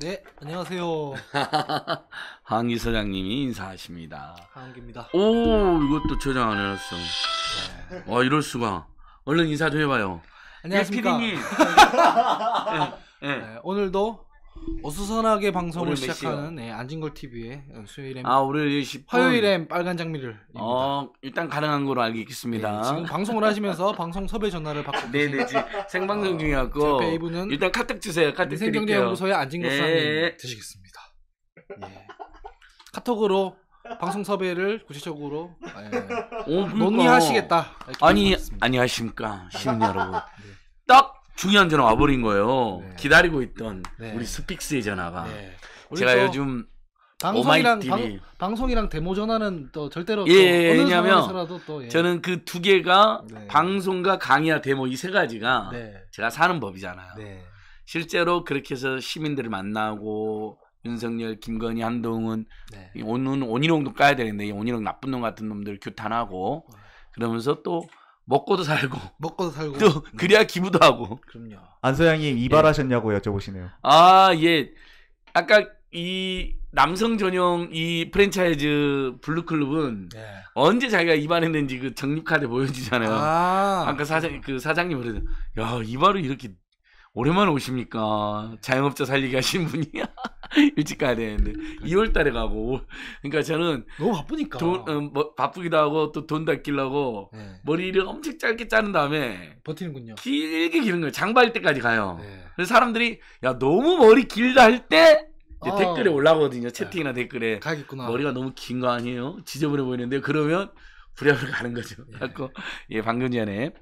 네, 안녕하세요. 항기 사장님이 인사하십니다. 항기입니다. 오, 이것도 저장 안 해놨어. 네. 와, 이럴 수가. 얼른 인사 좀 해봐요. 안녕하십니까. 예, 예, 예. 네, 오늘도 어수선하게 방송을 시작하는 예, 안진걸 TV의 수요일엔 아 월요일 1 0 화요일엔 빨간 장미를 어 일단 가능한 걸로 알겠습니다. 네, 지금 방송을 하시면서 방송 섭외 전화를 받고 네네 네, 생방송 어, 중이었고 이분은 일단 카톡 주세요. 카톡 생경제연구소의 안진걸 네. 사님 예. 되시겠습니다. 예. 카톡으로 방송 섭외를 구체적으로 예. 오, 어, 그러니까. 논의하시겠다. 아니 안녕하십니까 시민 여러분. 네. 떡 중요한 전화 와버린 거예요. 네. 기다리고 있던 네. 우리 스픽스의 전화가. 네. 제가 요즘 방송이랑 방, 송이랑 데모 전화는 또 절대로 예, 또 예, 예. 왜냐하면 또, 예. 저는 그 두 개가 네. 방송과 강의와 데모 이 세 가지가 네. 제가 사는 법이잖아요. 네. 실제로 그렇게 해서 시민들을 만나고 윤석열, 김건희, 한동훈, 오는 온인홍도 까야 되는데 온인홍 나쁜 놈 같은 놈들 규탄하고 그러면서 또 먹고도 살고 먹고도 살고 또 그래야 기부도 하고 그럼요. 안소양님 이발하셨냐고 여쭤보시네요. 아, 예. 아까 이 남성 전용 이 프랜차이즈 블루클럽은 네. 언제 자기가 이발했는지그 적립카드 보여주잖아요. 아, 아. 까 사장 그 사장님 그래서 야 이발을 이렇게 오랜만에 오십니까? 자영업자 살리기 하신 분이야. 일찍 가야 되는데 2월달에 가고 그러니까 저는 너무 바쁘니까 돈, 음, 뭐, 바쁘기도 하고 또돈도아끼려고 네. 머리를 엄청 짧게 자른 다음에 버티는군요 길게 기는 거예요 장발 때까지 가요 네. 그래서 사람들이 야 너무 머리 길다 할때 아, 어. 댓글에 올라오거든요 네. 채팅이나 네. 댓글에 가겠구나. 머리가 너무 긴 거 아니에요 지저분해 보이는데 그러면 부랴부랴 가는 거죠 예. 그래서 예 방금 전에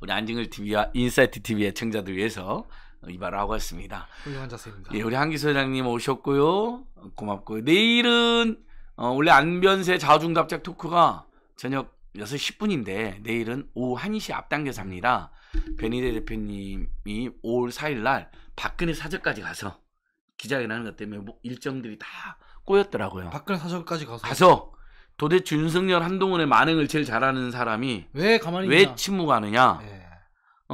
우리 안진걸 TV와 인사이트 TV 의청자들 위해서 이발하고 왔습니다. 훌륭한 자세입니다. 예, 우리 한기 소장님 오셨고요. 고맙고요. 내일은 어, 원래 안변세 자중답작 토크가 저녁 6시 10분인데 내일은 오후 1시 앞당겨서 합니다. 베니데 대표님이 5월 4일날 박근혜 사저까지 가서 기자회견하는 것 때문에 뭐 일정들이 다 꼬였더라고요. 박근혜 사저까지 가서? 가서 도대체 윤석열 한동훈의 만행을 제일 잘하는 사람이 왜 가만히 있냐? 침묵하느냐. 네.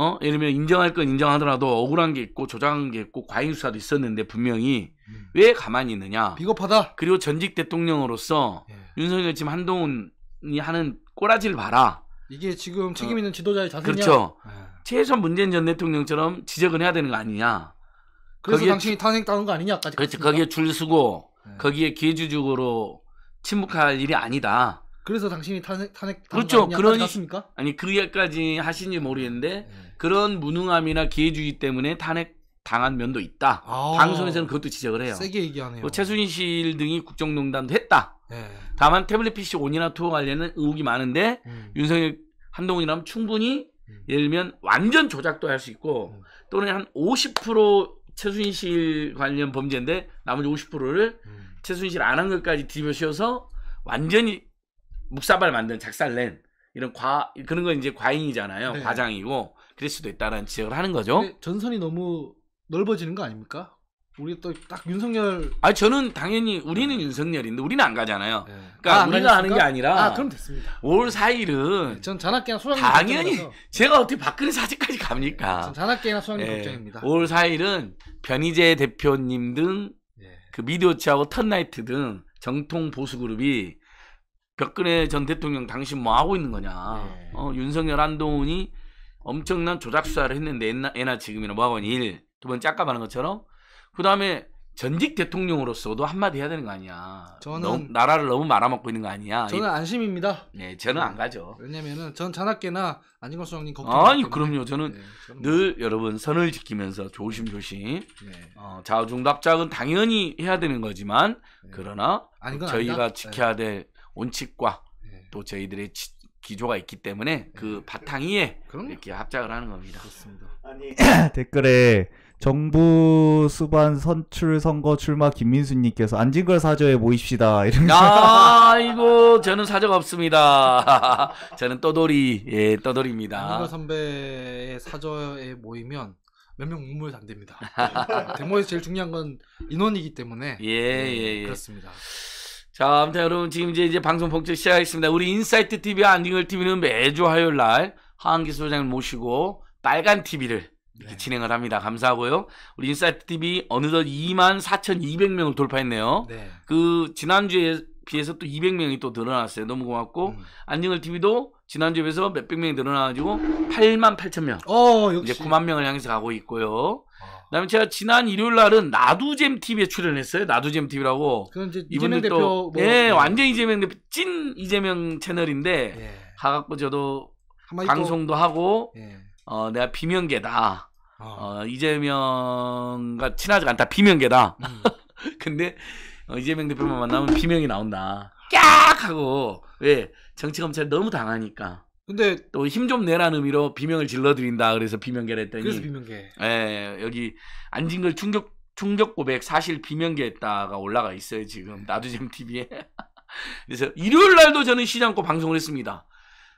어? 예를 들면 인정할 건 인정하더라도 억울한 게 있고 조작한 게 있고 과잉 수사도 있었는데 분명히 음. 왜 가만히 있느냐. 비겁하다. 그리고 전직 대통령으로서 예. 윤석열 지금 한동훈이 하는 꼬라지를 봐라. 이게 지금 책임 있는 지도자의 자세냐. 그렇죠. 예. 최소한 문재인 전 대통령처럼 지적은 해야 되는 거 아니냐. 그래서 당신이 탄생 따는 거 아니냐까지. 그렇죠. 거기에 줄서고 예. 거기에 기회주적으로 침묵할 일이 아니다. 그래서 당신이 탄핵 탄핵 그렇죠. 그러 아니 그 얘기까지 하신지 모르겠는데 예. 그런 무능함이나 기회주의 때문에 탄핵 당한 면도 있다. 아, 방송에서는 그것도 지적을 해요. 세게 얘기하네요. 뭐 최순실 등이 국정농단도 했다. 네. 다만 태블릿 PC 온이나 투어 관련은 의혹이 많은데 음. 윤석열 한동훈이라면 충분히 음. 예를 들면 완전 조작도 할 수 있고 음. 또는 한 50% 최순실 관련 범죄인데 나머지 50%를 음. 최순실 안 한 것까지 뒤집어 씌워서 완전히 묵사발 만든 작살낸 이런 과 그런 건 이제 과잉이잖아요. 네. 과장이고 그럴 수도 있다라는 지적을 하는 거죠. 전선이 너무 넓어지는 거 아닙니까? 우리 또 딱 윤석열. 아 저는 당연히 우리는 네. 윤석열인데 우리는 안 가잖아요. 네. 그러니까 아, 우리가 아는 게 아니라. 아 그럼 됐습니다. 올 4일은. 네, 예, 전 잔학계나 소장. 당연히 제가 어떻게 박근혜 사직까지 갑니까? 전 잔학계나 소장 네. 예. 걱정입니다. 올 4일은 변희재 대표님 등 그 미디어치하고 턴나이트 등 정통 보수 그룹이 박근혜 전 대통령 당신 뭐 하고 있는 거냐? 어, 윤석열 한동훈이 엄청난 조작 수사를 했는데 옛날, 애나 지금이나 뭐하건 일. 두 번째 아까 말한 것처럼 그 다음에 전직 대통령으로서도 한마디 해야 되는 거 아니야. 저는 너 나라를 너무 말아먹고 있는 거 아니야. 저는 안심입니다. 네, 저는 안 네. 가죠. 왜냐면은 전자학깨나 안진걸 수장님 걱정. 아니 그럼요. 저는, 네, 늘 뭐... 여러분 선을 지키면서 조심조심. 네. 어, 자중답작은 당연히 해야 되는 거지만 네. 그러나 저희가 아니다. 네. 지켜야 될 원칙과 네. 또 저희들의 지, 기조가 있기 때문에 그 네. 바탕 위에 이렇게 합작을 하는 겁니다. 그렇습니다. 아니 댓글에 정부 수반 선출 선거 출마 김민수님께서 안진걸 사저에 모입시다 이런. 아 이거 저는 사저가 없습니다. 저는 떠돌이 예떠돌입니다 안진걸 선배의 사저에 모이면 몇명 우물 안 됩니다. 대모에서 네. 아, 제일 중요한 건 인원이기 때문에 예, 네, 예, 예. 그렇습니다. 자, 아무튼 여러분 지금 이제, 이제 방송 복제 시작하겠습니다. 우리 인사이트 TV와 안디걸 TV는 매주 화요일 날 하한기 소장을 모시고 빨간 TV를 네. 진행을 합니다. 감사하고요. 우리 인사이트 TV 어느덧 2만 4,200명을 돌파했네요. 네. 그 지난주에 비해서 또 200명이 또 늘어났어요. 너무 고맙고 음. 안디걸 TV도 지난주에 비해서 몇백 명이 늘어나가지고 8만 8천 명. 어, 역시. 이제 9만 명을 향해서 가고 있고요. 그다음에 제가 지난 일요일 날은 나두잼 TV에 출연했어요. 나두잼 TV라고. 그건 이제 이재명 대표. 또, 뭐... 예, 네. 완전 이재명 대표 찐 이재명 채널인데 예. 가갖고 저도 방송도 또... 하고 예. 어 내가 비명계다. 어. 어 이재명과 친하지 않다. 비명계다. 음. 근데 어, 이재명 대표만 만나면 비명이 나온다. 꺄악 하고 왜 예, 정치 검찰 너무 당하니까. 근데 또 힘 좀 내라는 의미로 비명을 질러드린다 그래서 비명계를 했더니 그래서 비명계 예 여기 안진걸 충격 충격 고백 사실 비명계했다가 올라가 있어요 지금 나두잼 TV에 그래서 일요일 날도 저는 쉬지 않고 방송을 했습니다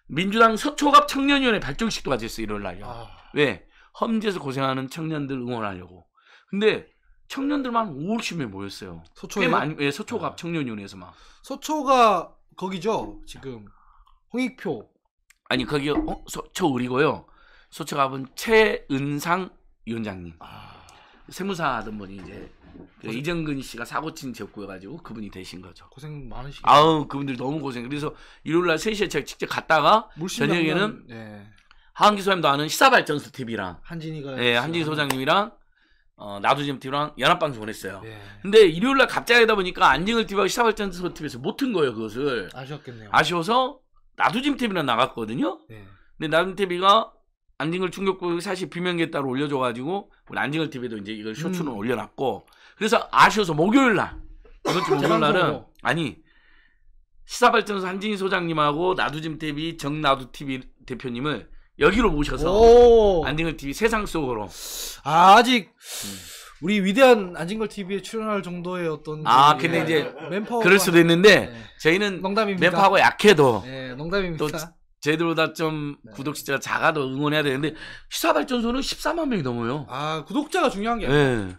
민주당 서초갑 청년위원회 발족식도 가졌어요 일요일 날요 아... 왜 험지에서 고생하는 청년들 응원하려고 근데 청년들만 5월쯤에 모였어요 서초에 많이 예 서초갑 아. 청년위원회에서 막 서초가 거기죠 지금 홍익표 아니 거기 어? 소, 저 우리고요. 소초갑은 최은상 위원장님. 아... 세무사 하던 분이 이제 그 고생... 이정근 씨가 사고 친 적구여가지고 그분이 되신 거죠. 고생 많으시 아우 그분들 너무 고생. 그래서 일요일 날 3시에 제가 직접 갔다가 저녁에는 네. 예. 하은기 소장님도 아는 시사발전소 TV랑 한진이가 네, 한진이 소장님이랑 어, 나도지엠 TV랑 연합방송을 했어요. 네. 근데 일요일 날 갑자기 하다 보니까 안징을 TV하고 시사발전소 TV에서 못튼 거예요 그것을. 아쉬웠겠네요. 아쉬워서 나두짐탭이랑 나갔거든요. 네. 근데 나두짐탭이가 안징을 충격구 사실 비명계 따로 올려줘가지고 우리 안징을 TV도 이제 이걸 쇼츠는 음. 올려놨고 그래서 아쉬워서 목요일 날 이번 주 목요일 날은 아니 시사발전소 한진희 소장님하고 나두짐 TV 정나두 TV 대표님을 여기로 모셔서 안징을 TV 세상 속으로 아, 아직 음. 우리 위대한 안진걸 TV에 출연할 정도의 어떤 아 그, 근데 예, 이제 멘파 그럴 수도 있는데 네. 저희는 농담입니다. 멘파하고 약해도 네, 농담입니다. 또 저희들보다 좀 네. 구독자가 작아도 응원해야 되는데 시사발전소는 14만 명이 넘어요. 아 구독자가 중요한 게 아니에요. 네.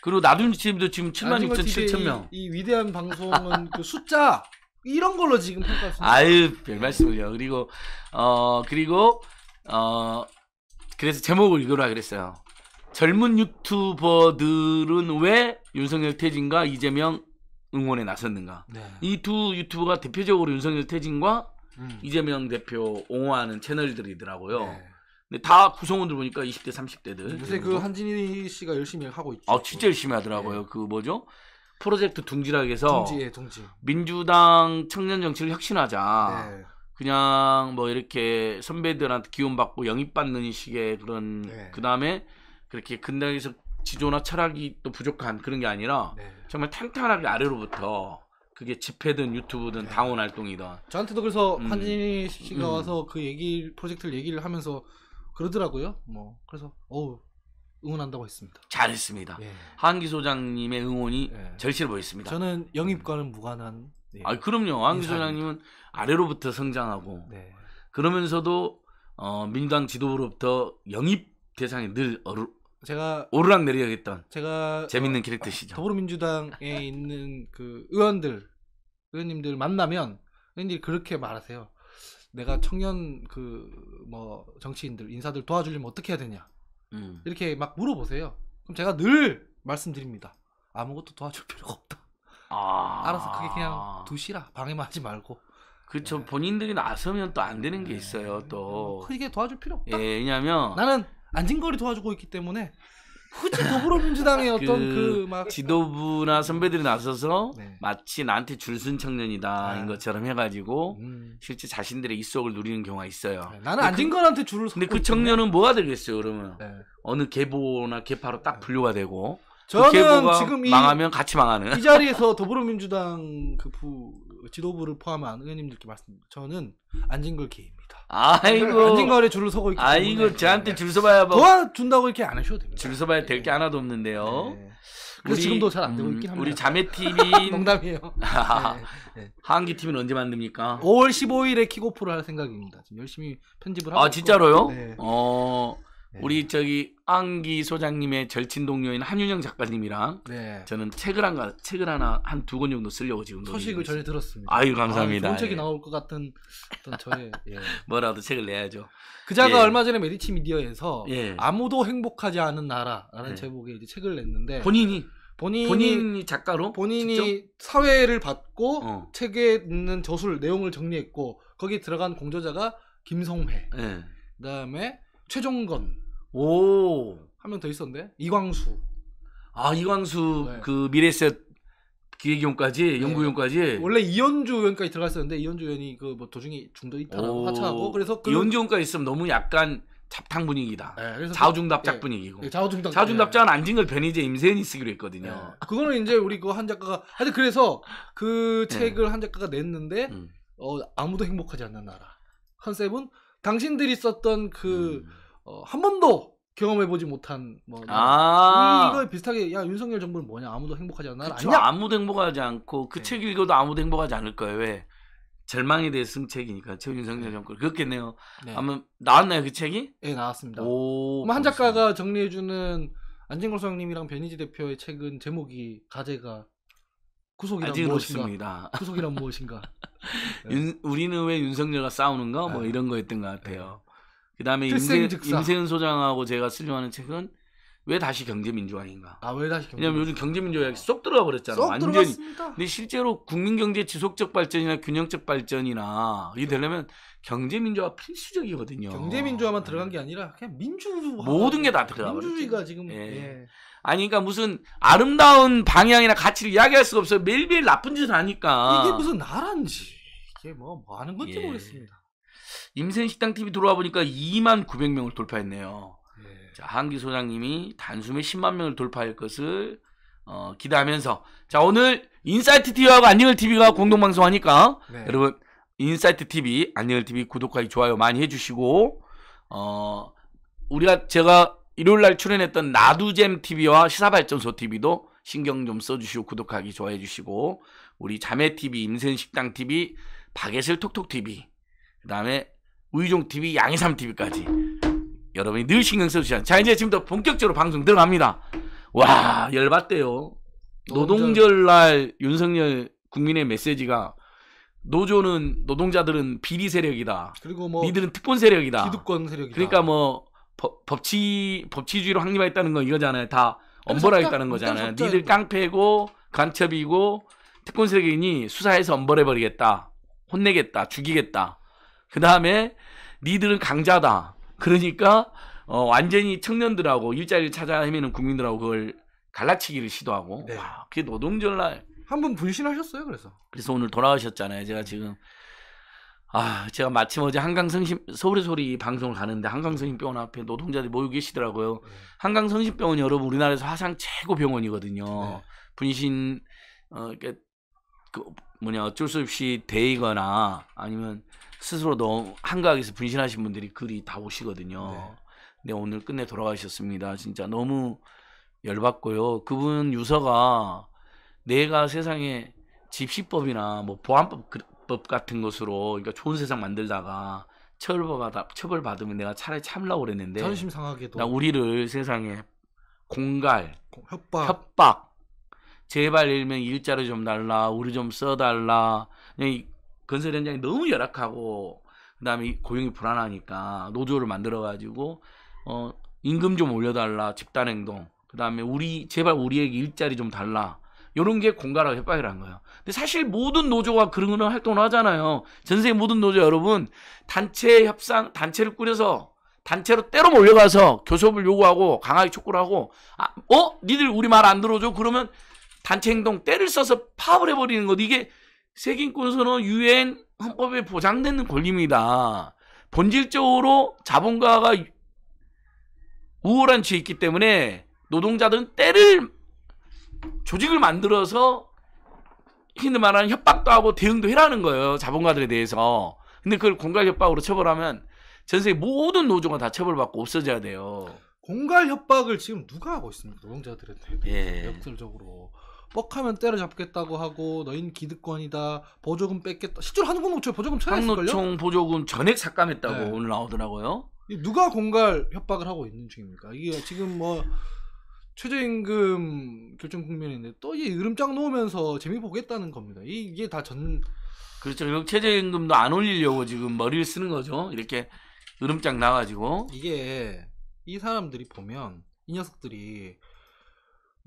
그리고 나둔 TV도 지금 7만 6천 7천 명. 이, 위대한 방송은 그 숫자 이런 걸로 지금 평가할 수. 아유 별 말씀을요. 그리고 어 그리고 어 그래서 제목을 이거라 그랬어요. 젊은 유튜버들은 왜 윤석열 태진과 이재명 응원에 나섰는가? 네. 이두 유튜버가 대표적으로 윤석열 태진과 음. 이재명 대표 옹호하는 채널들이더라고요. 네. 근데 다 구성원들 보니까 20대, 30대들. 요새 그 한진희 씨가 열심히 하고 있죠. 아, 진짜 열심히 하더라고요. 네. 그 뭐죠? 프로젝트 둥지락에서 둥지예, 둥지. 민주당 청년 정치를 혁신하자. 네. 그냥 뭐 이렇게 선배들한테 기운 받고 영입 받는 식의 그런 네. 그다음에 그렇게 근대에서 지조나 철학이 또 부족한 그런 게 아니라 네. 정말 탄탄하게 아래로부터 그게 집회든 유튜브든 네. 당원 활동이든 저한테도 그래서 음. 한진희 씨가 음. 와서 그 얘기 프로젝트를 얘기를 하면서 그러더라고요. 뭐 그래서 어우 응원한다고 했습니다. 잘했습니다. 예. 한기 소장님의 응원이 예. 절실해 보였습니다. 저는 영입과는 음. 무관한. 예. 아 그럼요. 한기 소장님은 아래로부터 성장하고 네. 그러면서도 어, 민주당 지도부로부터 영입 대상이 늘 어루, 제가 오르락 내리락 했던 제가 재밌는 어, 캐릭터시죠. 더불어민주당에 있는 그 의원들 의원님들 만나면 의원들이 그렇게 말하세요. 내가 청년 그 뭐 정치인들 인사들 도와주려면 어떻게 해야 되냐 음. 이렇게 막 물어보세요. 그럼 제가 늘 말씀드립니다. 아무것도 도와줄 필요가 없다. 아... 알아서 그게 그냥 두시라 방해만 하지 말고. 그렇죠. 네. 본인들이 나서면 또 안 되는 게 네. 있어요. 또 뭐 크게 도와줄 필요 없다. 예, 왜냐하면 나는 안진걸이 도와주고 있기 때문에 굳이 더불어민주당의 그 어떤 그 막 지도부나 선배들이 나서서 네. 마치 나한테 줄순 청년이다인 아. 것처럼 해가지고 음. 실제 자신들의 입속을 누리는 경우가 있어요. 네, 나는 안진걸한테 줄을 근데 그, 그 청년은 뭐가 되겠어요? 그러면 네. 어느 계보나 계파로 딱 네. 분류가 되고 그 저는 그 지금 망하면 같이 망하는 이 자리에서 더불어민주당 그 부, 지도부를 포함한 의원님들께 말씀드립니다. 저는 안진걸 개입. 있습니다. 아이고. 안진가을에 줄을 서고 있기 아이고, 때 저한테 줄 서봐야 뭐. 도와준다고 이렇게 안 하셔도 됩니다. 줄 서봐야 될 게 하나도 없는데요. 네. 그 지금도 잘 안 되고 있긴 합니다. 우리 자매 TV 농담이에요. 하한기 TV는 언제 만듭니까? 5월 15일에 킥오프를 할 생각입니다. 지금 열심히 편집을 하고. 아 진짜로요? 네. 어. 네. 우리 저기 안기 소장님의 절친 동료인 한윤영 작가님이랑 네. 저는 책을 한 책을 하나 한 두 권 정도 쓰려고 지금 소식을 전해 들었습니다. 아유 감사합니다. 아, 좋은 예. 책이 예. 나올 것 같은 어떤 저의 예. 뭐라도 책을 내야죠. 그자가 예. 얼마 전에 메디치 미디어에서 예. 아무도 행복하지 않은 나라라는 네. 제목의 이제 책을 냈는데 본인이 본인이, 본인이, 작가로 본인이 직접? 사회를 받고 어. 책에 있는 저술 내용을 정리했고 거기에 들어간 공저자가 김성회 네. 그다음에 최종건 오. 한 명 더 있었는데 이광수. 아 이광수 네. 그 미래셋 기획위원까지연구위원까지 네. 원래 이현주 의원까지 들어갔었는데 이현주 의원이 그 뭐 도중에 중도 입타라고 하차하고 그래서 그 이현주 의원까지 있으면 너무 약간 잡탕 분위기다. 네, 좌우중답작 네. 예, 분위기고. 예, 네, 좌우중답, 좌우중답작은 예. 안진걸 변희재 임세현이 쓰기로 했거든요. 예. 그거는 이제 우리 그 한 작가가 하여튼 그래서 그 책을 한 작가가 냈는데 음. 어 아무도 행복하지 않는 나라 컨셉은 당신들이 썼던 그 음. 어, 한 번도 경험해보지 못한 뭐 아~ 이거 비슷하게 야 윤석열 정부는 뭐냐 아무도 행복하지 않나 그쵸, 아니야 아무도 행복하지 않고 그책 네. 읽어도 아무도 행복하지 않을 거예요 왜 절망에 대해 쓴 책이니까 최 윤석열 네. 정권 그렇겠네요 네. 아마 나왔나요 그 책이 네 나왔습니다 오, 한 작가가 정리해주는 안진걸 소장님이랑 변희지 대표의 책은 제목이 가제가 구속이란 무엇인가 구속이란 무엇인가 네. 윤, 우리는 왜 윤석열과 싸우는가 뭐 네. 이런 거였던 것 같아요 네. 그다음에 임세, 임세은 소장하고 제가 쓰려하는 책은 왜 다시 경제민주화인가? 아왜 다시 경제민주화? 왜냐면 요즘 경제민주화 이기쏙 들어가 버렸잖아. 쏙 완전히. 들어갔습니다. 근데 실제로 국민경제 지속적 발전이나 균형적 발전이나 이 그렇죠. 되려면 경제민주화 필수적이거든요. 경제민주화만 들어간 게 아니라 그냥 민주화 모든 게 다 들어가 버렸죠. 민주주의가 지금 예. 예. 아니 그러니까 무슨 아름다운 방향이나 가치를 이야기할 수가 없어요. 매일매일 나쁜 짓을 하니까 이게 무슨 나란지 이게 뭐, 뭐 하는 건지 예. 모르겠습니다. 임센식당 TV 들어와 보니까 2만 900명을 돌파했네요. 예. 자, 한기 소장님이 단숨에 10만 명을 돌파할 것을 어, 기대하면서 자 오늘 인사이트 TV하고 안녕을 TV가 공동 방송하니까 네. 여러분 인사이트 TV 안녕을 TV 구독하기 좋아요 많이 해주시고 어 우리가 제가 일요일 날 출연했던 나두잼 TV와 시사발전소 TV도 신경 좀 써주시고 구독하기 좋아해 주시고 우리 자매 TV 임센식당 TV 바게슬 톡톡 TV 그 다음에 우이종 TV, 양이삼 TV까지 여러분이 늘 신경 써주셔야 자 이제 지금부터 본격적으로 방송 들어갑니다. 와 열받대요. 노동절 날 윤석열 국민의 메시지가 노조는 노동자들은 비리 세력이다. 그리고 뭐 니들은 특권 세력이다. 기득권 세력이다. 그러니까 뭐 법, 법치 법치주의로 확립했다는 건 이거잖아요. 다 엄벌하겠다는 거잖아요. 니들 깡패고 간첩이고 특권 세력이니 수사해서 엄벌해버리겠다. 혼내겠다. 죽이겠다. 그 다음에 니들은 강자다. 그러니까 어, 완전히 청년들하고 일자리를 찾아 헤매는 국민들하고 그걸 갈라치기를 시도하고 네. 와, 아, 그게 노동절날 한 분 분신하셨어요. 그래서 그래서 오늘 돌아오셨잖아요. 제가 지금 아 제가 마침 어제 한강성심 서울의 소리 방송을 가는데 한강성심병원 앞에 노동자들이 모여 계시더라고요. 네. 한강성심병원이 여러분 우리나라에서 화상 최고 병원이거든요. 네. 분신 어, 그, 뭐냐 어쩔 수 없이 대이거나 아니면 스스로 너무 한가하게서 분신하신 분들이 글이 다 오시거든요. 네. 근데 네, 오늘 끝내 돌아가셨습니다. 진짜 너무 열받고요. 그분 유서가 내가 세상에 집시법이나 뭐 보안법 그, 같은 것으로 그러니까 좋은 세상 만들다가 처벌받아 처벌받으면 내가 차라리 참으려고 그랬는데 자존심 상하게도 나 우리를 세상에 공갈 협박 협박 제발 일면 일자리 좀 달라 우리 좀 써달라 그냥 건설 현장이 너무 열악하고 그다음에 고용이 불안하니까 노조를 만들어 가지고 어 임금 좀 올려달라 집단 행동 그다음에 우리 제발 우리에게 일자리 좀 달라 요런 게 공갈하고 협박이라는 거예요. 근데 사실 모든 노조가 그런 거는 활동을 하잖아요. 전 세계 모든 노조 여러분 단체 협상 단체를 꾸려서 단체로 때로 몰려가서 교섭을 요구하고 강하게 촉구를 하고 아, 어 니들 우리 말 안 들어줘 그러면 단체 행동 때를 써서 파업을 해버리는 것 이게 세금권선은 유엔 헌법에 보장되는 권리입니다. 본질적으로 자본가가 우월한 죄 있기 때문에 노동자들은 때를 조직을 만들어서 흔히 말하는 협박도 하고 대응도 해라는 거예요. 자본가들에 대해서. 근데 그걸 공갈 협박으로 처벌하면 전 세계 모든 노조가 다 처벌받고 없어져야 돼요. 공갈 협박을 지금 누가 하고 있습니까? 노동자들한테 예. 역설적으로 뻑하면 때려잡겠다고 하고 너희는 기득권이다 보조금 뺏겠다 실제로 한국 노총 보조금 철회했걸요 한노총 보조금 전액 삭감했다고 네. 오늘 나오더라고요. 누가 공갈 협박을 하고 있는 중입니까? 이게 지금 뭐 최저임금 결정 국면인데 또 이 으름장 놓으면서 재미 보겠다는 겁니다. 이게 다 전 그렇죠. 결국 최저임금도 안 올리려고 지금 머리를 쓰는 거죠. 이렇게 으름장 나가지고 이게 이 사람들이 보면 이 녀석들이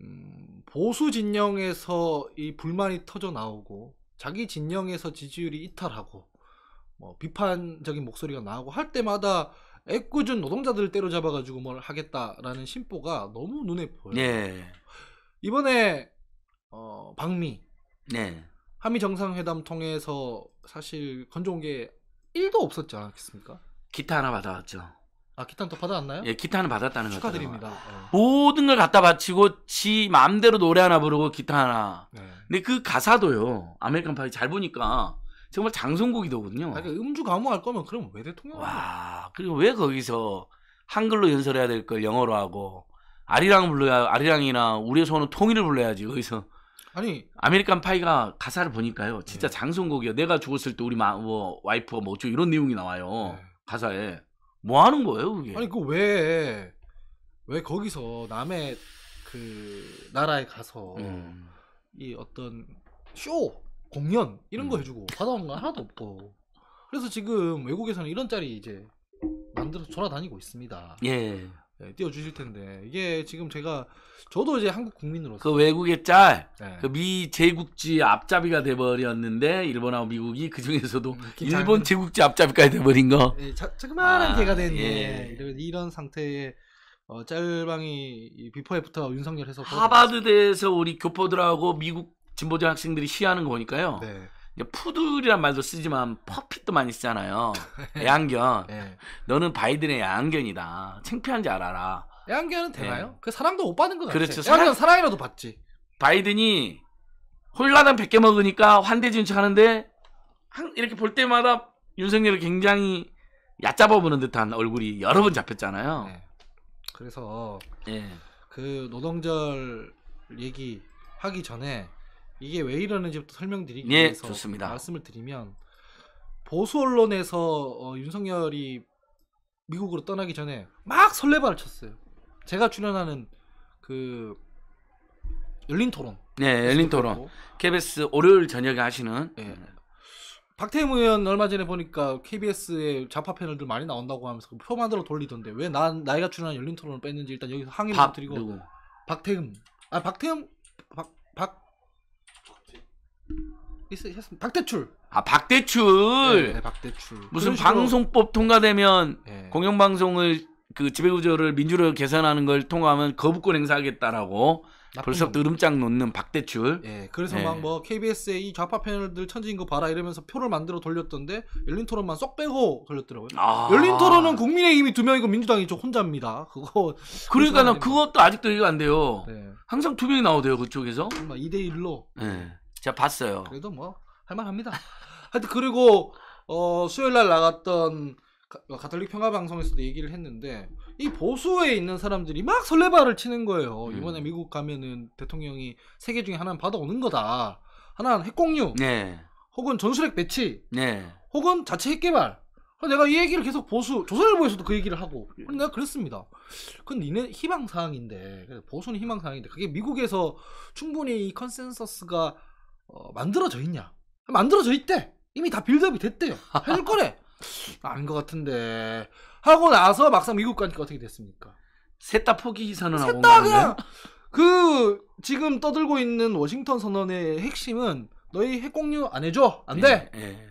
음, 보수 진영에서 이 불만이 터져 나오고 자기 진영에서 지지율이 이탈하고 뭐 비판적인 목소리가 나오고 할 때마다 애꿎은 노동자들을 때려잡아가지고 뭘 하겠다라는 심보가 너무 눈에 보여요. 네. 이번에 어, 방미 네. 한미 정상회담 통해서 사실 건져온 게 1도 없었지 않았겠습니까? 기타 하나 받아왔죠. 아 기타는 또 받아왔나요? 예, 기타는 받았다는 거죠. 축하드립니다. 모든 걸 갖다 바치고 지 마음대로 노래 하나 부르고 기타 하나. 네. 근데 그 가사도요. 아메리칸 파이 잘 보니까 정말 장송곡이더군요. 아니 그러니까 음주 감호할 거면 그럼 왜 대통령? 와 그리고 왜 거기서 한글로 연설해야 될 걸 영어로 하고 아리랑 불러야 아리랑이나 우리의 손은 통일을 불러야지 거기서. 아니 아메리칸 파이가 가사를 보니까요. 진짜 네. 장송곡이요. 내가 죽었을 때 우리 마, 뭐, 와이프가 뭐죠 이런 내용이 나와요. 네. 가사에. 뭐 하는 거예요, 그게? 아니 그왜왜 거기서 남의 그 나라에 가서 음. 이 어떤 쇼 공연 이런 거 음. 해주고 받아온 건 하나도 없고 그래서 지금 외국에서는 이런 짤이 이제 만들어서 돌아다니고 있습니다. 예. 네, 띄워주실 텐데 이게 지금 제가 저도 이제 한국 국민으로서 그 외국의 짤, 예. 그미 제국지 앞잡이가 돼버렸는데 일본하고 미국이 그 중에서도 음, 일본 제국지 앞잡이까지 돼버린 거. 네, 자, 그만한 아, 개가 된 예. 이런, 이런 상태에 어, 짤방이 비포 에프터 윤석열 해서 하바드대에서 우리 교포들하고 미국 진보자 학생들이 시하는 위 거니까요. 네. 푸들이란 말도 쓰지만 퍼핏도 많이 쓰잖아요. 네. 애완견. 네. 너는 바이든의 애완견이다. 창피한지 알아라. 애완견은 네. 되나요? 네. 그 사람도 못 받는 거 같아요. 그렇죠. 애완견 사람, 사랑이라도 받지. 바이든이 홀라당 100개 먹으니까 환대진 척 하는데 이렇게 볼 때마다 윤석열이 굉장히 얕잡아 보는 듯한 얼굴이 여러 번 잡혔잖아요. 네. 그래서 예. 그 노동절 얘기 하기 전에 이게 왜 이러는지부터 설명드리기 예, 위해서 좋습니다. 말씀을 드리면 보수 언론에서 어, 윤석열이 미국으로 떠나기 전에 막 설레발을 쳤어요. 제가 출연하는 그 열린 토론. 네, 열린 토론. KBS 월요일 저녁에 하시는. 네. 음. 박태무 의원 얼마 전에 보니까 KBS에 좌파 패널들 많이 나온다고 하면서 그 표 만들어 돌리던데 왜 난 나이가 출연한 열린 토론을 뺐는지 일단 여기서 항의를 드리고 박태흠 아 박태흠 있으습니다 박대출. 아 박대출. 네, 네 박대출. 무슨 방송법 통과되면 네. 공영방송을 그 지배구조를 민주로 개선하는 걸 통과하면 거부권 행사하겠다라고 벌써 드름짝 놓는 박대출. 예, 그래서 예. 막뭐 KBS의 이 좌파 패널들 천지인 거 봐라 이러면서 표를 만들어 돌렸던데 열린 토론만 쏙 빼고 돌렸더라고요. 아. 열린 토론은 국민의힘이 두 명이고 민주당이 저 혼자입니다. 그거 그러니까 나 그것도 아직도 이거 안 돼요. 네. 항상 두 명이 나오대요 그쪽에서. 2대 1로. 예. 제가 봤어요. 그래도 뭐 할만합니다. 하여튼 그리고 어, 수요일 날 나갔던 가, 어, 가톨릭 평화 방송에서도 얘기를 했는데 이 보수에 있는 사람들이 막 설레발을 치는 거예요. 음. 이번에 미국 가면은 대통령이 세계 중에 하나는 받아오는 거다. 하나는 핵공유, 네. 혹은 전술핵 배치, 네. 혹은 자체 핵개발. 내가 이 얘기를 계속 보수 조선일보에서도 그 얘기를 하고 내가 그랬습니다. 그건 니네 희망 사항인데 보수는 희망 사항인데 그게 미국에서 충분히 이 컨센서스가 어, 만들어져 있냐? 만들어져 있대. 이미 다 빌드업이 됐대요. 해줄 거래. 아닌 것 같은데 하고 나서 막상 미국 가니까 어떻게 됐습니까? 셋 다 포기 선언하고 셋다 그냥 그 지금 떠들고 있는 워싱턴 선언의 핵심은 너희 핵 공유 안 해줘 안 돼. 예, 예.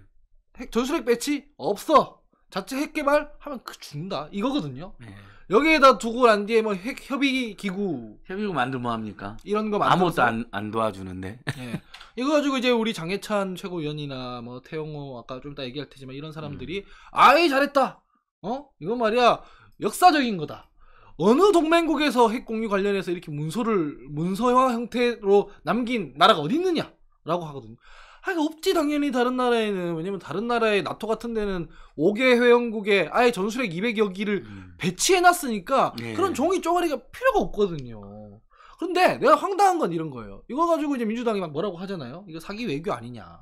핵 전술핵 배치 없어. 자체 핵 개발 하면 그 죽는다 이거거든요. 예. 여기에다 두고 난 뒤에 뭐 핵 협의 기구 협의구 만들뭐 합니까? 이런 거 만들어서. 아무것도 안, 안 도와주는데. 예. 이거 가지고 이제 우리 장해찬 최고위원이나 뭐 태영호 아까 좀 이따 얘기할 테지만 이런 사람들이 음. 아예 잘했다. 어? 이건 말이야 역사적인 거다. 어느 동맹국에서 핵 공유 관련해서 이렇게 문서를 문서화 형태로 남긴 나라가 어디 있느냐라고 하거든요. 아니 없지 당연히 다른 나라에는 왜냐면 다른 나라의 나토 같은 데는 5개 회원국에 아예 전술핵 200여 기를 음. 배치해 놨으니까 네. 예. 그런 종이 쪼가리가 필요가 없거든요. 근데 내가 황당한 건 이런 거예요. 이거 가지고 이제 민주당이 막 뭐라고 하잖아요. 이거 사기 외교 아니냐.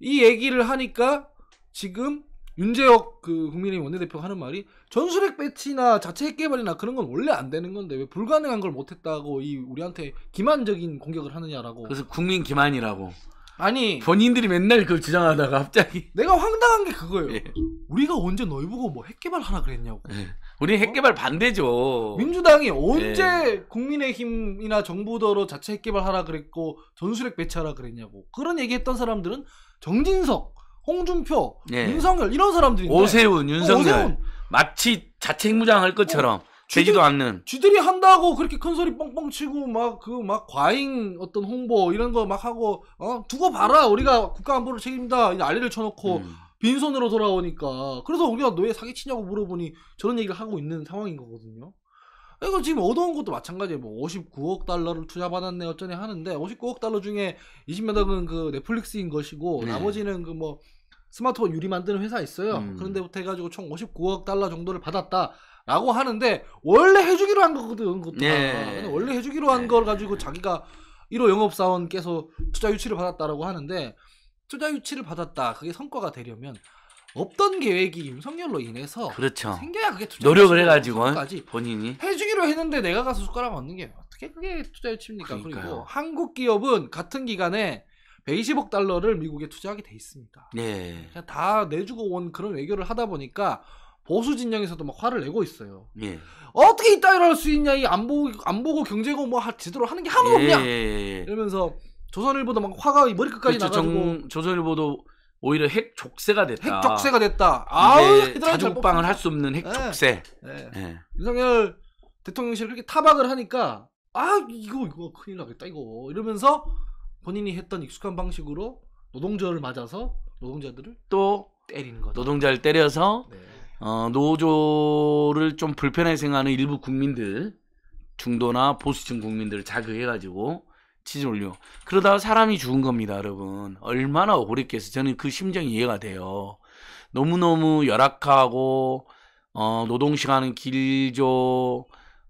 이 얘기를 하니까 지금 윤재혁 그 국민의힘 원내대표 하는 말이 전술핵 배치나 자체 핵 개발이나 그런 건 원래 안 되는 건데 왜 불가능한 걸 못했다고 이 우리한테 기만적인 공격을 하느냐라고. 그래서 국민 기만이라고. 아니 본인들이 맨날 그걸 주장하다가 갑자기 내가 황당한 게 그거예요. 예. 우리가 언제 너희 보고 뭐 핵개발 하라 그랬냐고. 예. 우리 어? 핵개발 반대죠. 민주당이 언제 예. 국민의힘이나 정부더러 자체 핵개발하라 그랬고 전술핵 배치하라 그랬냐고 그런 얘기했던 사람들은 정진석, 홍준표, 예. 윤석열 이런 사람들인데 오세훈, 윤석열 어, 오세훈. 마치 자체 핵무장 할 어, 것처럼 어, 되지도 쥐들, 않는 쥐들이 한다고 그렇게 큰 소리 뻥뻥 치고 막 그막 그 과잉 어떤 홍보 이런 거 막 하고 어 두고 봐라 우리가 국가 안보를 책임다 알리를 쳐놓고 음. 빈손으로 돌아오니까 그래서 우리가 너 왜 사기치냐고 물어보니 저런 얘기를 하고 있는 상황인 거거든요. 이거 지금 얻어온 것도 마찬가지예요. 뭐 59억 달러를 투자받았네 어쩌네 하는데 59억 달러 중에 20몇 억은 그 넷플릭스인 것이고 네. 나머지는 그 뭐 스마트폰 유리 만드는 회사 있어요. 음. 그런데부터 해가지고 총 59억 달러 정도를 받았다라고 하는데 원래 해주기로 한 거거든. 그것도 네. 아, 원래 해주기로 한걸 네. 가지고 자기가 1호 영업사원께서 투자 유치를 받았다라고 하는데 투자 유치를 받았다. 그게 성과가 되려면 없던 계획이 윤석열로 인해서 그렇죠. 생겨야 그게 투자 노력을 해가지고 본인이 해주기로 했는데 내가 가서 숟가락 얻는게 어떻게 그게 투자 유치입니까? 그러니까요. 그리고 한국 기업은 같은 기간에 120억 달러를 미국에 투자하게 돼 있습니다. 네. 그냥 다 내주고 온 그런 외교를 하다 보니까 보수 진영에서도 막 화를 내고 있어요. 예. 어떻게 이따위로 할수 있냐 이 안 보고 안 보고 경제고 뭐 제대로 하는 게 하나도 예. 없냐 예, 예, 예. 이러면서 조선일보도 막 화가 머리끝까지 그렇죠, 나가지고 정, 조선일보도 오히려 핵 족쇄가 됐다. 핵 족쇄가 됐다. 아우 자주방을 할 수 없는 핵 네. 족쇄. 네. 네. 윤석열 대통령실 그렇게 타박을 하니까 아 이거 이거 큰일 나겠다 이거 이러면서 본인이 했던 익숙한 방식으로 노동절을 맞아서 노동자들을 또 때리는 거죠. 노동자를 때려서 네. 어, 노조를 좀불편해 생각하는 일부 국민들 중도나 보수층 국민들을 자극해가지고 지졸료. 그러다가 사람이 죽은 겁니다, 여러분. 얼마나 억울했겠어 저는 그 심정이 이해가 돼요. 너무너무 열악하고, 어, 노동시간은 길죠.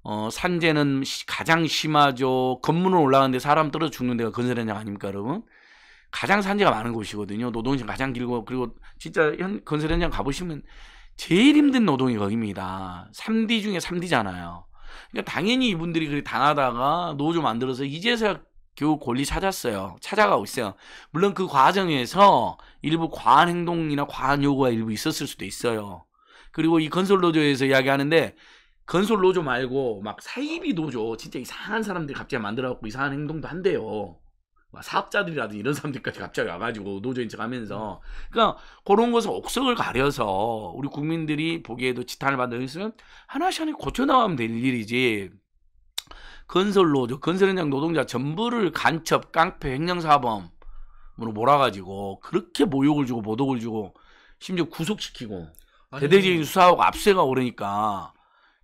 어, 산재는 가장 심하죠. 건물을 올라가는데 사람 떨어 죽는 데가 건설현장 아닙니까, 여러분? 가장 산재가 많은 곳이거든요. 노동시간 가장 길고, 그리고 진짜 현, 건설현장 가보시면 제일 힘든 노동이 거기입니다. 3D 중에 3D잖아요. 그러니까 당연히 이분들이 그렇게 당하다가 노조 만들어서 이제서야 교우 권리 찾았어요. 찾아가고 있어요. 물론 그 과정에서 일부 과한 행동이나 과한 요구가 일부 있었을 수도 있어요. 그리고 이 건설 노조에서 이야기하는데 건설 노조 말고 막 사이비 노조 진짜 이상한 사람들 갑자기 만들어갖고 이상한 행동도 한대요. 사업자들이라든지 이런 사람들까지 갑자기 와가지고 노조인 척 하면서 그러니까 그런 것을 옥석을 가려서 우리 국민들이 보기에도 지탄을 받는 있으면 하나씩 하나씩 고쳐나가면 될 일이지 건설노조, 건설현장 노동자 전부를 간첩, 깡패, 횡령사범으로 몰아가지고 그렇게 모욕을 주고 보독을 주고 심지어 구속시키고 아니, 대대적인 수사하고 압세가 오르니까 그러니까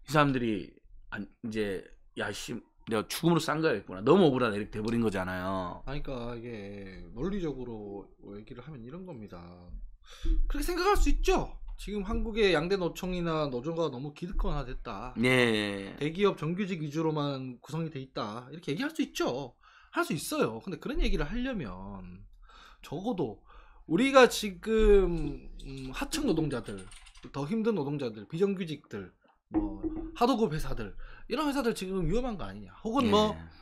이 사람들이 안, 이제 야심 내가 죽음으로 싼거했구나 너무 억울하다 이렇게 돼버린 거잖아요. 아 그러니까 이게 논리적으로 얘기를 하면 이런 겁니다. 그렇게 생각할 수 있죠. 지금 한국의 양대 노총이나 노조가 너무 기득권화됐다. 네. 대기업 정규직 위주로만 구성이 돼 있다. 이렇게 얘기할 수 있죠. 할 수 있어요. 근데 그런 얘기를 하려면 적어도 우리가 지금 음, 하층 노동자들, 더 힘든 노동자들, 비정규직들, 뭐 하도급 회사들 이런 회사들 지금 위험한 거 아니냐? 혹은 네. 뭐 예.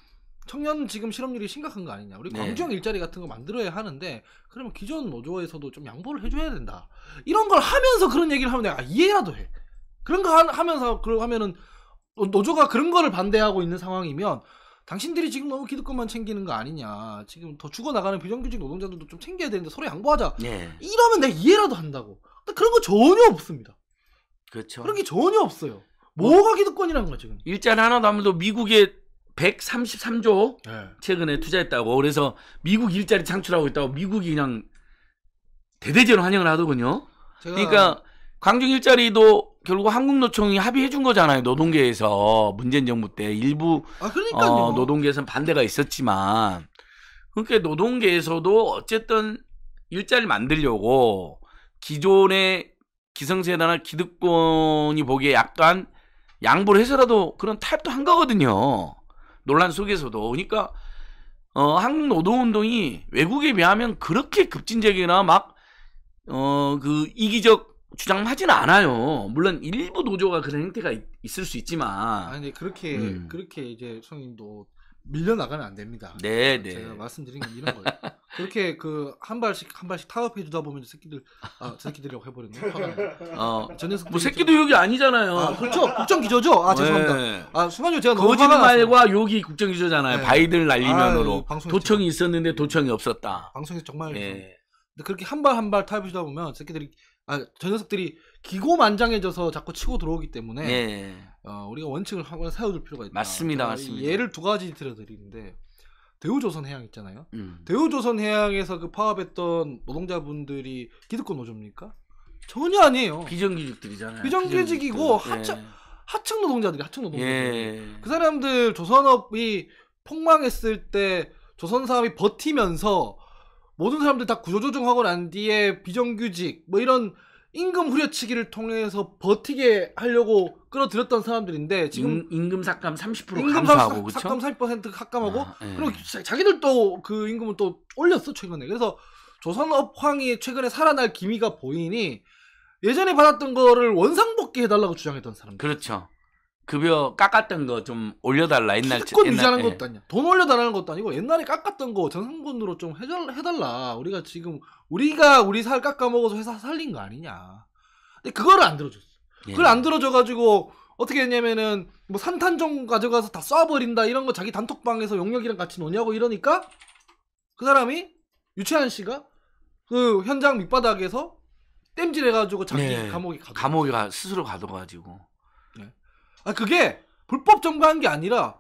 청년 지금 실업률이 심각한 거 아니냐. 우리 광주형 네. 일자리 같은 거 만들어야 하는데 그러면 기존 노조에서도 좀 양보를 해줘야 된다. 이런 걸 하면서 그런 얘기를 하면 내가 이해라도 해. 그런 거 하, 면서 그러고 하면은 어, 노조가 그런 거를 반대하고 있는 상황이면 당신들이 지금 너무 기득권만 챙기는 거 아니냐. 지금 더 죽어나가는 비정규직 노동자들도 좀 챙겨야 되는데 서로 양보하자. 네. 이러면 내가 이해라도 한다고. 근데 그런 거 전혀 없습니다. 그렇죠. 그런 게 전혀 없어요. 뭐가 기득권이란 거야 지금? 일자리 하나도 안 물도 미국에 133조 네. 최근에 투자했다고 그래서 미국 일자리 창출하고 있다고 미국이 그냥 대대적으로 환영을 하더군요. 제가... 그러니까 광주 일자리도 결국 한국노총이 합의해 준 거잖아요. 노동계에서 문재인 정부 때 일부 아, 어, 노동계에서는 반대가 있었지만 그렇게 그러니까 노동계에서도 어쨌든 일자리 만들려고 기존의 기성세대나 기득권이 보기에 약간 양보를 해서라도 그런 타협도 한 거거든요. 논란 속에서도 그러니까 어, 한국 노동운동이 외국에 비하면 그렇게 급진적이나 막어그 이기적 주장하지는 않아요. 물론 일부 노조가 그런 형태가 있, 을수 있지만. 아니 그렇게 음. 그렇게 이제 성님도 밀려나가면 안 됩니다. 네, 네. 제가 말씀드린 건 이런 거예요. 그렇게 그 한 발씩 한 발씩 타협해 주다 보면 새끼들 아 새끼들이라고 해버렸네. 어, 전에서 뭐 새끼도 욕이 아니잖아요. 아, 그렇죠. 국정 기조죠. 아 네. 죄송합니다. 네. 아, 아순간적 제가 거짓말과 욕이 국정 기조잖아요. 네. 바이든 날리면으로 아, 도청이 있었는데 도청이 없었다. 방송에서 정말 네. 근데 그렇게 한 발 한 발 타협해 주다 보면 새끼들이 아저 녀석들이 기고만장해져서 자꾸 치고 들어오기 때문에 네. 어, 우리가 원칙을 한번 세워줄 필요가 있다. 맞습니다, 그러니까 맞습니다. 예를 두 가지 들어드리는데 대우조선 해양 있잖아요. 음. 대우조선 해양에서 그 파업했던 노동자분들이 기득권 노조입니까? 전혀 아니에요. 비정규직들이잖아요. 비정규직이고 하층 하층 예. 노동자들이 하층 노동자들. 예. 그 사람들 조선업이 폭망했을 때 조선 사업이 버티면서 모든 사람들 다 구조조정하고 난 뒤에 비정규직 뭐 이런 임금 후려치기를 통해서 버티게 하려고 끌어들였던 사람들인데 지금 임, 금 삭감 30% 임금 감소하고 그 삭감 30% 삭감하고 아, 예. 그리고 자기들 또 그 임금을 또 올렸어 최근에 그래서 조선업황이 최근에 살아날 기미가 보이니 예전에 받았던 거를 원상복귀 해달라고 주장했던 사람들 그렇죠 급여 깎았던 거 좀 올려달라 옛날 주권 유지하는 예. 것도 아니야 돈 올려달라는 것도 아니고 옛날에 깎았던 거정상권으로좀 해달, 해달라 우리가 지금 우리가 우리 살 깎아먹어서 회사 살린 거 아니냐. 근데 그걸안 들어줬어. 예. 그걸 안 들어줘가지고 어떻게 했냐면은 뭐 산탄정 가져가서 다 쏴버린다 이런 거 자기 단톡방에서 용역이랑 같이 노냐고 이러니까 그 사람이 유채한 씨가 그 현장 밑바닥에서 땜질해가지고 자기 네. 감옥에 가 감옥에 가 스스로 가둬가지고 네. 아 그게 불법 점거한 게 아니라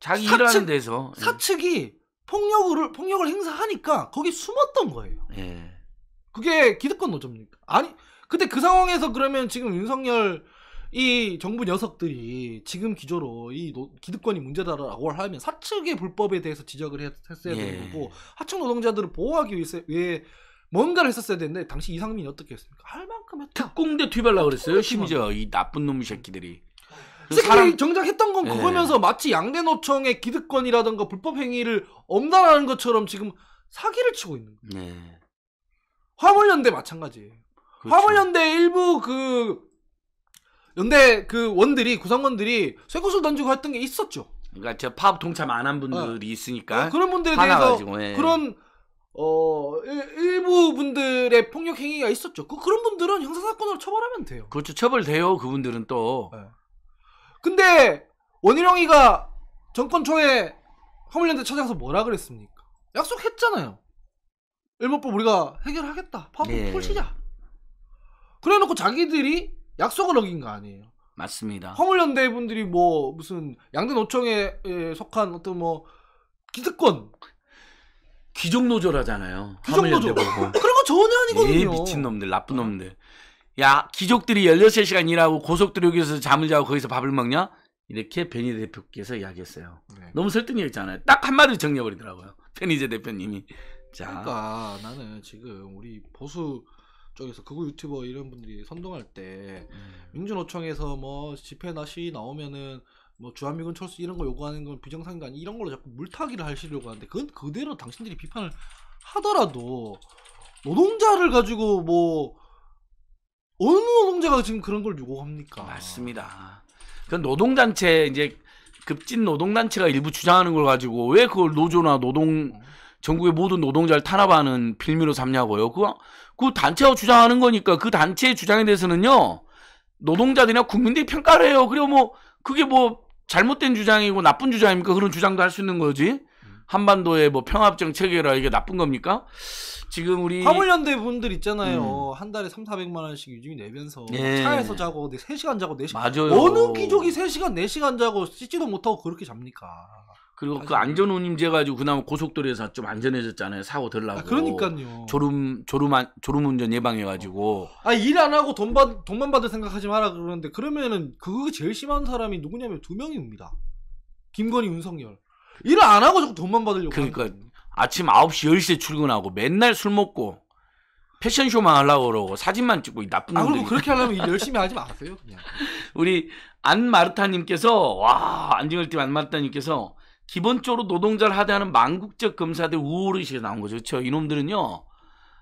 자기 사측, 일하는 데서 예. 사측이 폭력을 폭력을 행사하니까 거기 숨었던 거예요. 예. 그게 기득권 노조입니까? 아니, 근데 그 상황에서 그러면 지금 윤석열 이 정부 녀석들이 지금 기조로 이 노, 기득권이 문제다라고 하면 사측의 불법에 대해서 지적을 했, 했어야 되 예. 거고 하청 노동자들을 보호하기 위해, 위해 뭔가를 했었어야 되는데 당시 이상민이 어떻게 했습니까? 할 만큼 했다. 특공대 투입하려 그랬어요. 아, 그렇죠. 심지어 이 나쁜 놈 새끼들이. 그 사람 정작 했던 건 예. 그거면서 네. 마치 양대노총의 기득권이라든가 불법 행위를 엄단하는 것처럼 지금 사기를 치고 있는 거예요. 네. 화물연대 마찬가지예요. 그렇죠. 화물연대 일부 그 연대 그 원들이 구성원들이 쇠구슬 던지고 했던 게 있었죠. 그러니까 저 파업 동참 안 한 분들이 네. 있으니까 어, 그런 분들에 대해서 네. 그런 어 일, 부 분들의 폭력 행위가 있었죠. 그, 그런 분들은 형사 사건으로 처벌하면 돼요. 그렇죠. 처벌돼요. 그분들은 또. 네. 근데 원희룡이가 정권 초에 화물연대 찾아가서 뭐라 그랬습니까? 약속했잖아요. 일본법 우리가 해결하겠다. 파업 예. 네. 풀시자. 그래놓고 자기들이 약속을 어긴 거 아니에요. 맞습니다. 화물연대 분들이 뭐 무슨 양대 노총에 속한 어떤 뭐 기득권 기종노조라잖아요. 기종노조. 그런 거 전혀 예, 아니거든요. 예, 미친놈들, 나쁜 놈들. 야 귀족들이 16시간 일하고 고속도로에서 잠을 자고 거기서 밥을 먹냐? 이렇게 변희 대표께서 이야기했어요. 네. 너무 설득력있잖아요. 딱 한마디로 정리해버리더라고요. 변희재 대표님이. 자. 그러니까 나는 지금 우리 보수 쪽에서 그거 유튜버 이런 분들이 선동할 때 음. 민주노총에서 뭐 집회나 시위 나오면은 뭐 주한미군 철수 이런 거 요구하는 건비정상인니 이런 걸로 자꾸 물타기를 하시려고 하는데 그건 그대로 당신들이 비판을 하더라도 노동자를 가지고 뭐 어느 노동자가 지금 그런 걸 요구합니까? 맞습니다. 그 노동단체 이제 급진 노동단체가 일부 주장하는 걸 가지고 왜 그걸 노조나 노동 전국의 모든 노동자를 탄압하는 빌미로 삼냐고요. 그, 그 단체가 주장하는 거니까 그 단체의 주장에 대해서는요, 노동자들이나 국민들이 평가를 해요. 그리고 뭐, 그게 뭐, 잘못된 주장이고 나쁜 주장입니까? 그런 주장도 할 수 있는 거지. 한반도의 뭐 평화협정 체결라 이게 나쁜 겁니까? 지금 우리 화물연대 분들 있잖아요. 음. 한 달에 3, 400만 원씩 유지비 내면서 예. 차에서 자고 3시간 자고 4시간 맞아요. 어느 기족이 3시간 4시간 자고 씻지도 못하고 그렇게 잡니까? 그리고 사실... 그 안전운임제 가지고 그나마 고속도로에서 좀 안전해졌잖아요. 사고 덜 나고. 아, 그러니까요. 졸음 졸음 아, 안, 졸음 운전 예방해 가지고. 아, 일 안 하고 돈받 돈만 받을 생각하지 마라 그러는데 그러면은 그거 제일 심한 사람이 누구냐면 두명입니다 김건희, 윤석열. 일을 안 하고 자꾸 돈만 받으려고. 그러니까 아침 9시 10시에 출근하고 맨날 술 먹고 패션쇼만 하려고 그러고 사진만 찍고 이 나쁜 놈들. 아 그리고 그렇게 하려면 열심히 하지 마세요 그냥. 우리 안마르타님께서 와 안징을 팀 안마르타님께서 기본적으로 노동자를 하대하는 만국적 검사들 우호의식에 나온 거죠. 그렇죠? 이놈들은요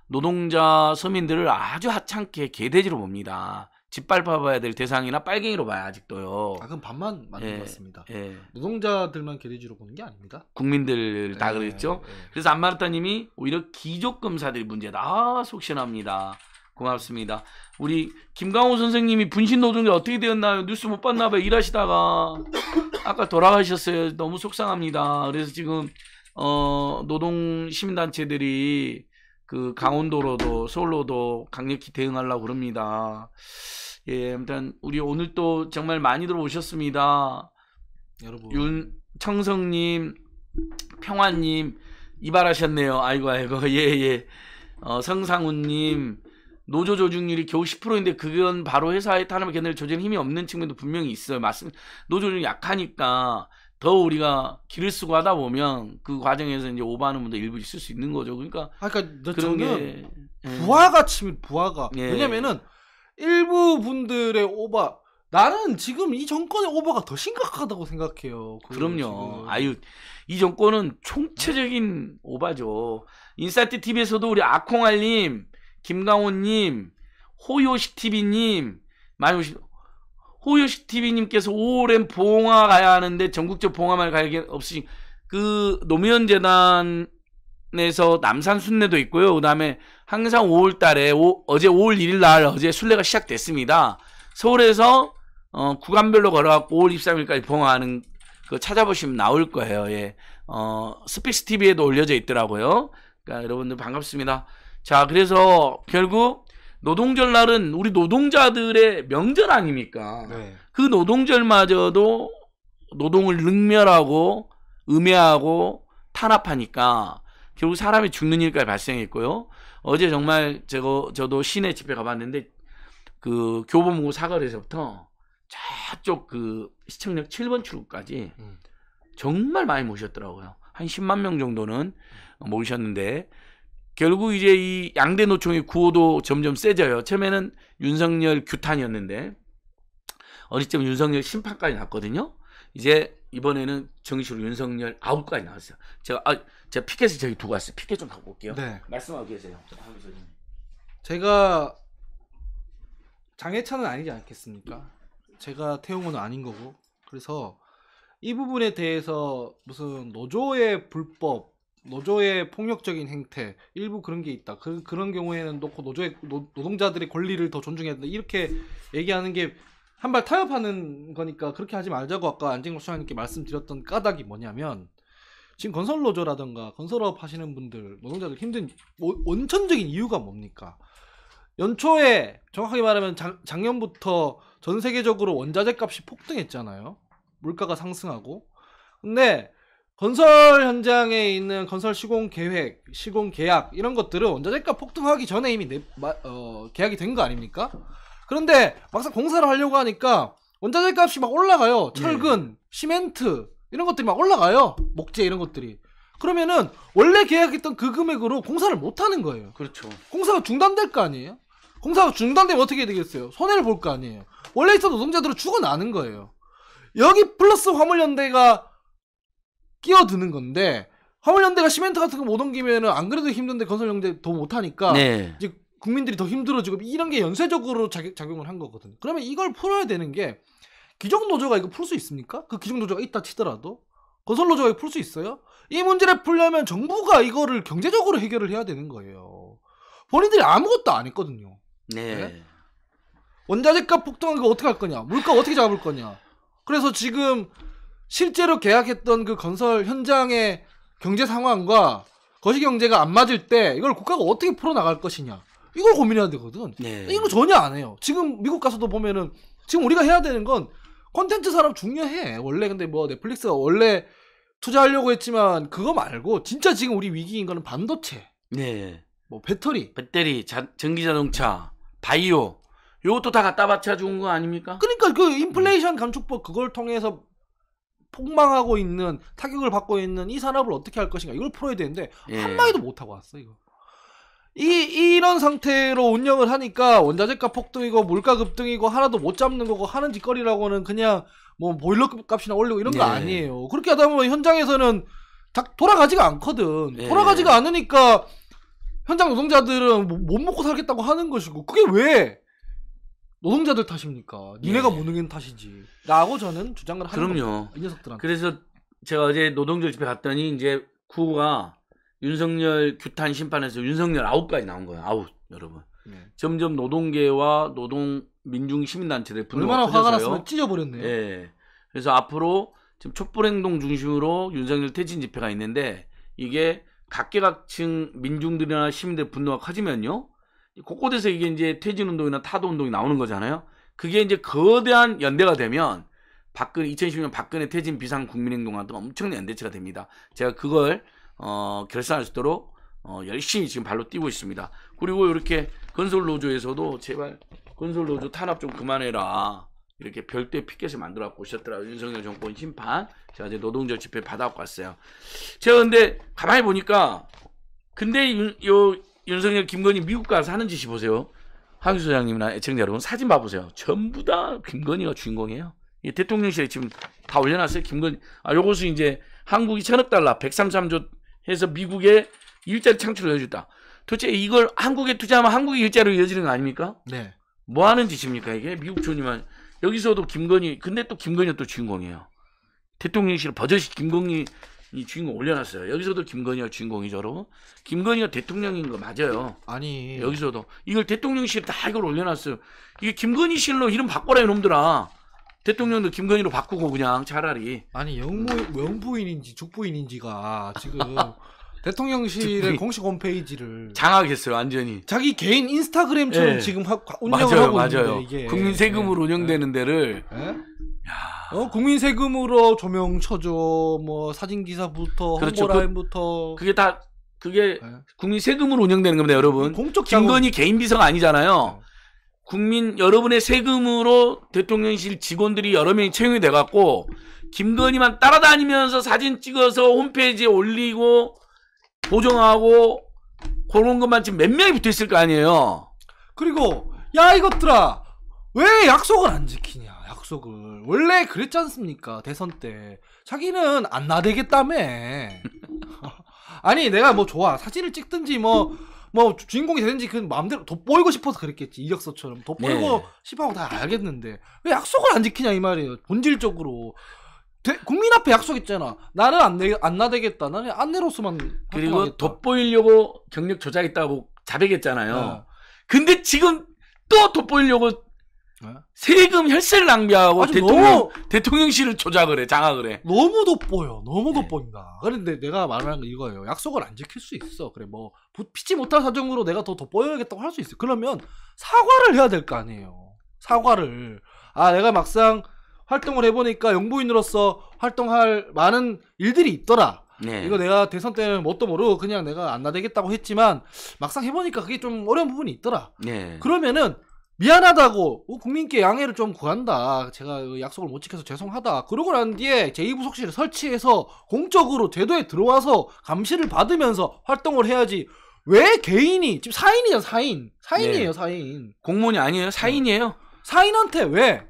노동자 서민들을 아주 하찮게 개돼지로 봅니다. 짓밟아봐야 될 대상이나 빨갱이로 봐야 아직도요. 아 그럼 반만 맞는 예, 것 같습니다. 예. 노동자들만 개돼지로 보는 게 아닙니다. 국민들 다 예, 그랬죠. 예. 그래서 안마르타님이 오히려 기족검사들이 문제다. 아, 속시원합니다. 고맙습니다. 우리 김강호 선생님이 분신 노동자 어떻게 되었나요? 뉴스 못 봤나 봐요. 일하시다가 아까 돌아가셨어요. 너무 속상합니다. 그래서 지금 어, 노동 시민단체들이 그 강원도로도 서울로도 강력히 대응하려고 그럽니다. 예, 아무튼 우리 오늘 또 정말 많이 들어오셨습니다. 여러분 윤청성님, 평화님 이발하셨네요. 아이고 아이고 예예. 예. 어, 성상훈님 노조 조직률이 겨우 10%인데 그건 바로 회사의 탄압을 견낼 조직 힘이 없는 측면도 분명히 있어요. 맞습니다. 노조 조직 약하니까 더 우리가 길을 쓰고 하다 보면 그 과정에서 이제 오버하는 분도 일부 있을 수 있는 거죠. 그러니까 아, 그러니까 그 저는 게, 예. 부하 가치면 부하가 예. 왜냐면은 일부 분들의 오바 나는 지금 이 정권의 오버가 더 심각하다고 생각해요. 그 그럼요. 아유, 이 정권은 총체적인 오바죠. 인사이트 TV에서도 우리 아콩알님, 김강호님, 호요식 TV님, 많이 오신 호요식 TV님께서 오랜 봉화 가야 하는데 전국적 봉화만 갈 게 없으신 그 노무현 재단 에서 남산 순례도 있고요. 그다음에 항상 5월 달에 오, 어제 5월 1일 날 어제 순례가 시작됐습니다. 서울에서 어, 구간별로 걸어갖고 5월 23일까지 봉화하는 그 찾아보시면 나올 거예요. 예. 어, 스피스 TV에도 올려져 있더라고요. 그러니까 여러분들 반갑습니다. 자, 그래서 결국 노동절 날은 우리 노동자들의 명절 아닙니까? 네. 그 노동절마저도 노동을 능멸하고 음해하고 탄압하니까 결국 사람이 죽는 일까지 발생했고요. 어제 정말 제가 저도 시내 집회 가봤는데 그 교보문고 사거리에서부터 저쪽 그 시청역 7번 출구까지 음. 정말 많이 모셨더라고요. 한 10만 명 정도는 모셨는데 결국 이제 이 양대 노총의 구호도 점점 세져요. 처음에는 윤석열 규탄이었는데 어릴쯤 윤석열 심판까지 났거든요. 이제 이번에는 정식으로 윤석열 아웃까지 나왔어요. 제가 아, 제가 피켓을 저기 두고 왔어요. 피켓 좀 갖고 올게요. 네. 말씀하고 계세요. 제가 장애차는 아니지 않겠습니까? 제가 태운 건 아닌 거고. 그래서 이 부분에 대해서 무슨 노조의 불법, 노조의 폭력적인 행태, 일부 그런 게 있다. 그, 그런 경우에는 놓고 노조의 노, 노동자들의 권리를 더 존중해야 된다. 이렇게 얘기하는 게 한 발 타협하는 거니까 그렇게 하지 말자고 아까 안진국 수장님께 말씀드렸던 까닭이 뭐냐면 지금 건설 노조라든가 건설업 하시는 분들 노동자들 힘든 원천적인 이유가 뭡니까? 연초에 정확하게 말하면 작, 작년부터 전 세계적으로 원자재 값이 폭등했잖아요. 물가가 상승하고. 근데 건설 현장에 있는 건설 시공 계획, 시공 계약 이런 것들은 원자재 값 폭등하기 전에 이미 내, 마, 어, 계약이 된 거 아닙니까? 그런데 막상 공사를 하려고 하니까 원자재 값이 막 올라가요. 철근, 네. 시멘트, 이런 것들이 막 올라가요. 목재 이런 것들이. 그러면은 원래 계약했던 그 금액으로 공사를 못 하는 거예요. 그렇죠. 공사가 중단될 거 아니에요? 공사가 중단되면 어떻게 되겠어요? 손해를 볼 거 아니에요. 원래 있던 노동자들은 죽어나는 거예요. 여기 플러스 화물연대가 끼어드는 건데 화물연대가 시멘트 같은 거 못 옮기면은 안 그래도 힘든데 건설연대 더 못하니까 네. 이제 국민들이 더 힘들어지고 이런 게 연쇄적으로 작, 작용을 한 거거든요. 그러면 이걸 풀어야 되는 게 기존 노조가 이거 풀 수 있습니까? 그 기존 노조가 있다 치더라도 건설 노조가 풀 수 있어요? 이 문제를 풀려면 정부가 이거를 경제적으로 해결을 해야 되는 거예요. 본인들이 아무것도 안 했거든요. 네. 네? 원자재값 폭등한 거 어떻게 할 거냐? 물가 어떻게 잡을 거냐? 그래서 지금 실제로 계약했던 그 건설 현장의 경제 상황과 거시 경제가 안 맞을 때 이걸 국가가 어떻게 풀어 나갈 것이냐? 이걸 고민해야 되거든. 네. 이거 전혀 안 해요. 지금 미국 가서도 보면은 지금 우리가 해야 되는 건 콘텐츠 사람 중요해. 원래 근데 뭐 넷플릭스가 원래 투자하려고 했지만 그거 말고 진짜 지금 우리 위기인 거는 반도체. 네. 뭐 배터리. 배터리, 자, 전기 자동차, 바이오. 요것도 다 갖다 바쳐 준거 아닙니까? 그러니까 그 인플레이션 감축법 그걸 통해서 폭망하고 있는 타격을 받고 있는 이 산업을 어떻게 할 것인가 이걸 풀어야 되는데 예. 한마디도 못 하고 왔어 이거. 이, 이런 상태로 운영을 하니까 원자재가 폭등이고 물가 급등이고 하나도 못 잡는 거고 하는 짓거리라고는 그냥 뭐보일러 값이나 올리고 이런 거 네. 아니에요. 그렇게 하다 보면 현장에서는 다 돌아가지가 않거든. 네. 돌아가지가 않으니까 현장 노동자들은 뭐, 못 먹고 살겠다고 하는 것이고 그게 왜 노동자들 탓입니까? 니네가 네. 무능인 탓이지. 라고 저는 주장을 하는 그럼요. 겁니다. 이 녀석들한테. 그래서 제가 어제 노동절 집에 갔더니 이제 구가 윤석열 규탄 심판에서 윤석열 아웃까지 나온 거예요. 아웃 여러분. 네. 점점 노동계와 노동 민중 시민단체들 분노가 얼마나 화가 났으면 찢어버렸네요. 예. 그래서 앞으로 지금 촛불행동 중심으로 윤석열 퇴진 집회가 있는데 이게 각계각층 민중들이나 시민들 분노가 커지면요. 곳곳에서 이게 이제 퇴진운동이나 타도운동이 나오는 거잖아요. 그게 이제 거대한 연대가 되면 박근혜 2016년 박근혜 퇴진 비상 국민행동한테 엄청난 연대체가 됩니다. 제가 그걸 어, 결산할 수 있도록 어, 열심히 지금 발로 뛰고 있습니다. 그리고 이렇게 건설 노조에서도 제발 건설 노조 탄압 좀 그만해라. 이렇게 별도의 피켓을 만들어 갖고 오셨더라고요. 윤석열 정권 심판. 제가 이제 노동절 집회 받아갖고 왔어요. 제가 근데 가만히 보니까 근데 윤, 요 윤석열 김건희 미국 가서 하는 짓이 보세요. 황규 소장님이나 애청자 여러분 사진 봐보세요. 전부 다 김건희가 주인공이에요. 대통령실에 지금 다 올려놨어요. 김건희. 아, 요것은 이제 한국이 천억 달러, 133조 해서 미국에 일자리 창출을 해줬다. 도대체 이걸 한국에 투자하면 한국의 일자리로 이어지는 거 아닙니까? 네. 뭐 하는 짓입니까 이게 미국 존님은 여기서도 김건희 근데 또 김건희가 또 주인공이에요. 대통령실 버젓이 김건희 주인공 올려놨어요. 여기서도 김건희가 주인공이죠, 여러분. 김건희가 대통령인 거 맞아요. 아니 여기서도 이걸 대통령실 다 이걸 올려놨어요. 이게 김건희실로 이름 바꿔라 이놈들아. 대통령도 김건희로 바꾸고 그냥 차라리 아니 영모, 영부인인지 죽부인인지가 지금 대통령실의 공식 홈페이지를 장악했어요 완전히 자기 개인 인스타그램처럼 예. 지금 하, 운영을 맞아요, 하고 맞아요. 있는데 이게 국민 세금으로 예. 운영되는 데를 예? 예? 어, 국민 세금으로 조명 쳐줘 뭐 사진 기사부터 그렇죠. 홍보 라인부터 그, 게다 그게 예? 국민 세금으로 운영되는 겁니다 여러분 공적 김건희 개인 비서가 아니잖아요 국민 여러분의 세금으로 대통령실 직원들이 여러 명이 채용이 돼갖고 김건희만 따라다니면서 사진 찍어서 홈페이지에 올리고 보정하고 그런 것만 지금 몇 명이 붙어있을 거 아니에요. 그리고 야 이것들아 왜 약속을 안 지키냐 약속을 원래 그랬지 않습니까 대선 때 자기는 안 나대겠다며 아니 내가 뭐 좋아 사진을 찍든지 뭐뭐 주인공이 되는지 그 마음대로 돋보이고 싶어서 그랬겠지 이력서처럼 돋보이고 네. 싶어하고 다 알겠는데 왜 약속을 안 지키냐 이 말이에요 본질적으로 대, 국민 앞에 약속 있잖아 나는 안, 내, 안 나대겠다 나는 안내로서만 그리고 돋보이려고 경력 조작했다고 자백했잖아요 네. 근데 지금 또 돋보이려고 네? 세금 혈세를 낭비하고 대통령 너무- 대통령실을 조작을 해 장악을 해. 너무 돋보여. 너무 네. 돋보인다. 그런데 내가 말하는 건 이거예요. 약속을 안 지킬 수 있어. 그래 뭐 부- 피치 못할 사정으로 내가 더 돋보여야겠다고 할 수 있어. 그러면 사과를 해야 될 거 아니에요. 사과를. 아 내가 막상 활동을 해보니까 영부인으로서 활동할 많은 일들이 있더라. 네. 이거 내가 대선 때는 뭣도 모르고 그냥 내가 안 나대겠다고 했지만 막상 해보니까 그게 좀 어려운 부분이 있더라. 네. 그러면은 미안하다고 국민께 양해를 좀 구한다. 제가 그 약속을 못 지켜서 죄송하다. 그러고 난 뒤에 제2부속실을 설치해서 공적으로 제도에 들어와서 감시를 받으면서 활동을 해야지. 왜 개인이 지금 사인이야 사인 사인이에요 네. 사인 공무원이 아니에요 사인이에요 네. 사인한테 왜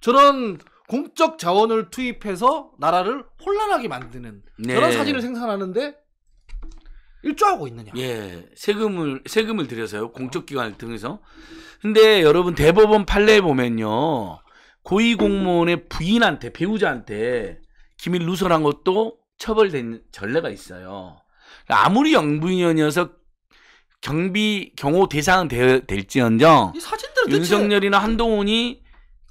저런 공적 자원을 투입해서 나라를 혼란하게 만드는 네. 저런 사진을 생산하는데 일조하고 있느냐. 예. 세금을 세금을 들여서요. 공적 기관을 통해서. 근데 여러분 대법원 판례에 보면요. 고위 공무원의 부인한테 배우자한테 기밀 누설한 것도 처벌된 전례가 있어요. 그러니까 아무리 영부인이어서 경비 경호 대상은 되, 될지언정 윤석열이나 한동훈이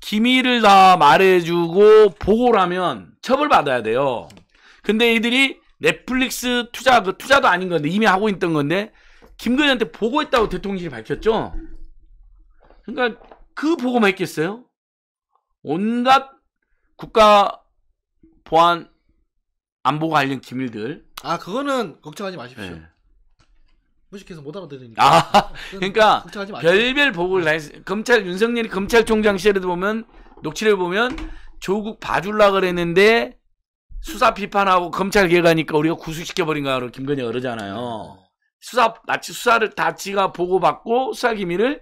기밀을 다 말해주고 보고를 하면 처벌받아야 돼요. 근데 이들이 넷플릭스 투자 그 투자도 아닌 건데 이미 하고 있던 건데 김건희한테 보고했다고 대통령실이 밝혔죠. 그러니까 그 보고만 했겠어요? 온갖 국가 보안 안보 관련 기밀들. 아 그거는 걱정하지 마십시오. 네. 무식해서 못 알아들으니까. 아, 그러니까 별별 보고를 다 했어요. 검찰 윤석열이 검찰총장 시절에도 보면 녹취를 보면 조국 봐주려고 그랬는데 수사 비판하고 검찰 개혁하니까 우리가 구속시켜버린 거야. 김건희 그러잖아요. 수사, 마치 수사를 다 지가 보고받고 수사 기밀을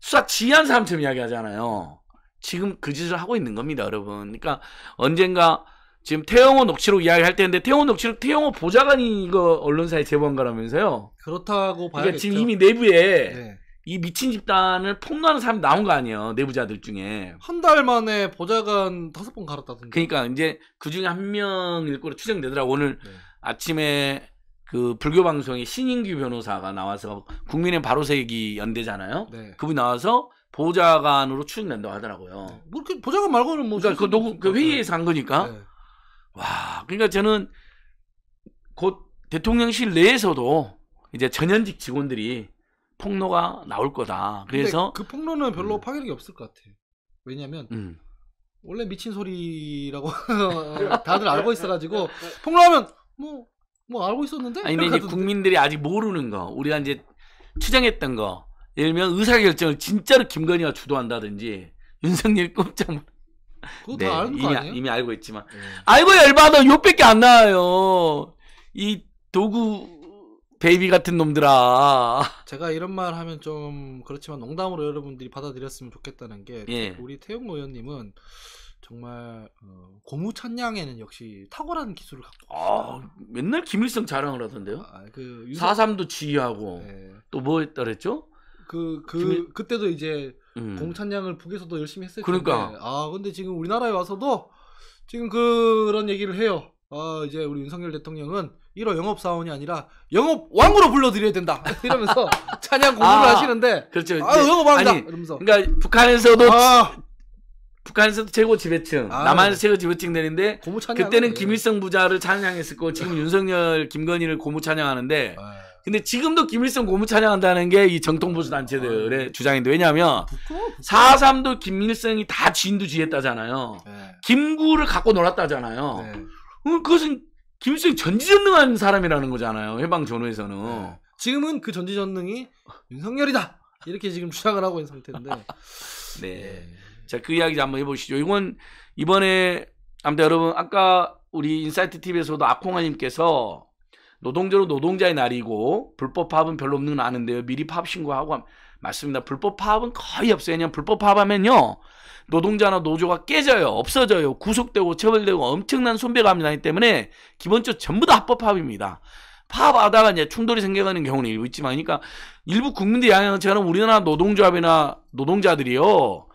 수사 지휘한 사람처럼 이야기하잖아요. 지금 그 짓을 하고 있는 겁니다, 여러분. 그러니까 언젠가 지금 태영호 녹취록 이야기할 때인데 태영호 녹취록 태영호 보좌관이 이거 언론사에 제보한 거라면서요. 그렇다고 봐야겠죠. 그러니까 지금 이미 내부에 네. 이 미친 집단을 폭로하는 사람이 나온 거 아니에요 내부자들 중에 한 달 만에 보좌관 다섯 번 갈았다던데. 그러니까 이제 그 중에 한 명일 거로 추정되더라고 오늘 네. 아침에 그 불교 방송에 신인규 변호사가 나와서 국민의 바로세기 연대잖아요 네. 그분이 나와서 보좌관으로 추정된다고 하더라고요 네. 뭐 이렇게 보좌관 말고는 뭐 그러니까 그, 녹음, 그 회의에서 한 거니까 네. 와 그러니까 저는 곧 대통령실 내에서도 이제 전현직 직원들이 폭로가 나올 거다. 그래서 그 폭로는 별로 음. 파괴력이 없을 것 같아요. 왜냐면 음. 원래 미친 소리라고 다들 알고 있어가지고 폭로하면 뭐뭐 뭐 알고 있었는데. 아니 근데 이제 국민들이 아직 모르는 거 우리가 이제 추정했던 거 예를 들면 의사결정을 진짜로 김건희가 주도한다든지 윤석열 꼼짝 못. 뭐. 그거 네, 다 알고 이미, 아니에요? 이미 알고 있지만 네. 알고 열받아 욕밖에 안 나와요. 이 도구 베이비 같은 놈들아. 제가 이런 말 하면 좀 그렇지만 농담으로 여러분들이 받아들였으면 좋겠다는 게 예. 우리 태용 의원님은 정말 어, 고무찬양에는 역시 탁월한 기술을 갖고 아, 맨날 김일성 자랑을 하던데요. 아, 그사 4.3도 지휘하고 네. 예. 또뭐 했더랬죠? 그, 그, 김일... 그때도 이제 음. 공찬양을 북에서도 열심히 했을 그러니까. 아 근데 지금 우리나라에 와서도 지금 그런 얘기를 해요. 아 이제 우리 윤석열 대통령은 1호 영업사원이 아니라 영업왕으로 불러드려야 된다. 이러면서 찬양 공부를 아, 하시는데. 그렇죠. 아, 영업왕이다. 이러면서. 그러니까 북한에서도 아, 북한에서도 최고 지배층, 아, 남한에서 최고 지배층 되는데 그때는 예. 김일성 부자를 찬양했을 거 지금 윤석열, 김건희를 고무 찬양하는데 아. 근데 지금도 김일성 고무 찬양한다는 게 이 정통 보수 단체들의 아. 주장인데 왜냐하면 4.3도 김일성이 다진도 지했다잖아요. 네. 예. 김구를 갖고 놀았다잖아요. 네. 그것은 김일성 전지전능한 사람이라는 거잖아요. 해방 전후에서는. 네. 지금은 그 전지전능이 윤석열이다. 이렇게 지금 주장을 하고 있는 상태인데. 네. 예. 자, 그 이야기 한번 해보시죠. 이건 이번에 아무튼 여러분 아까 우리 인사이트 TV에서도 아콩아님께서 노동자로 노동자의 날이고 불법 파업은 별로 없는 건 아는데요. 미리 파업 신고하고 맞습니다. 불법 파업은 거의 없어요. 왜냐면 불법 파업하면요 노동자나 노조가 깨져요. 없어져요. 구속되고 처벌되고 엄청난 손배감이 나기 때문에 기본적으로 전부 다 합법 파입니다 파업하다가 이제 충돌이 생겨가는 경우는 일부 있지만 그러니까 일부 국민들 양양처럼 우리나라 노동조합이나 노동자들이요.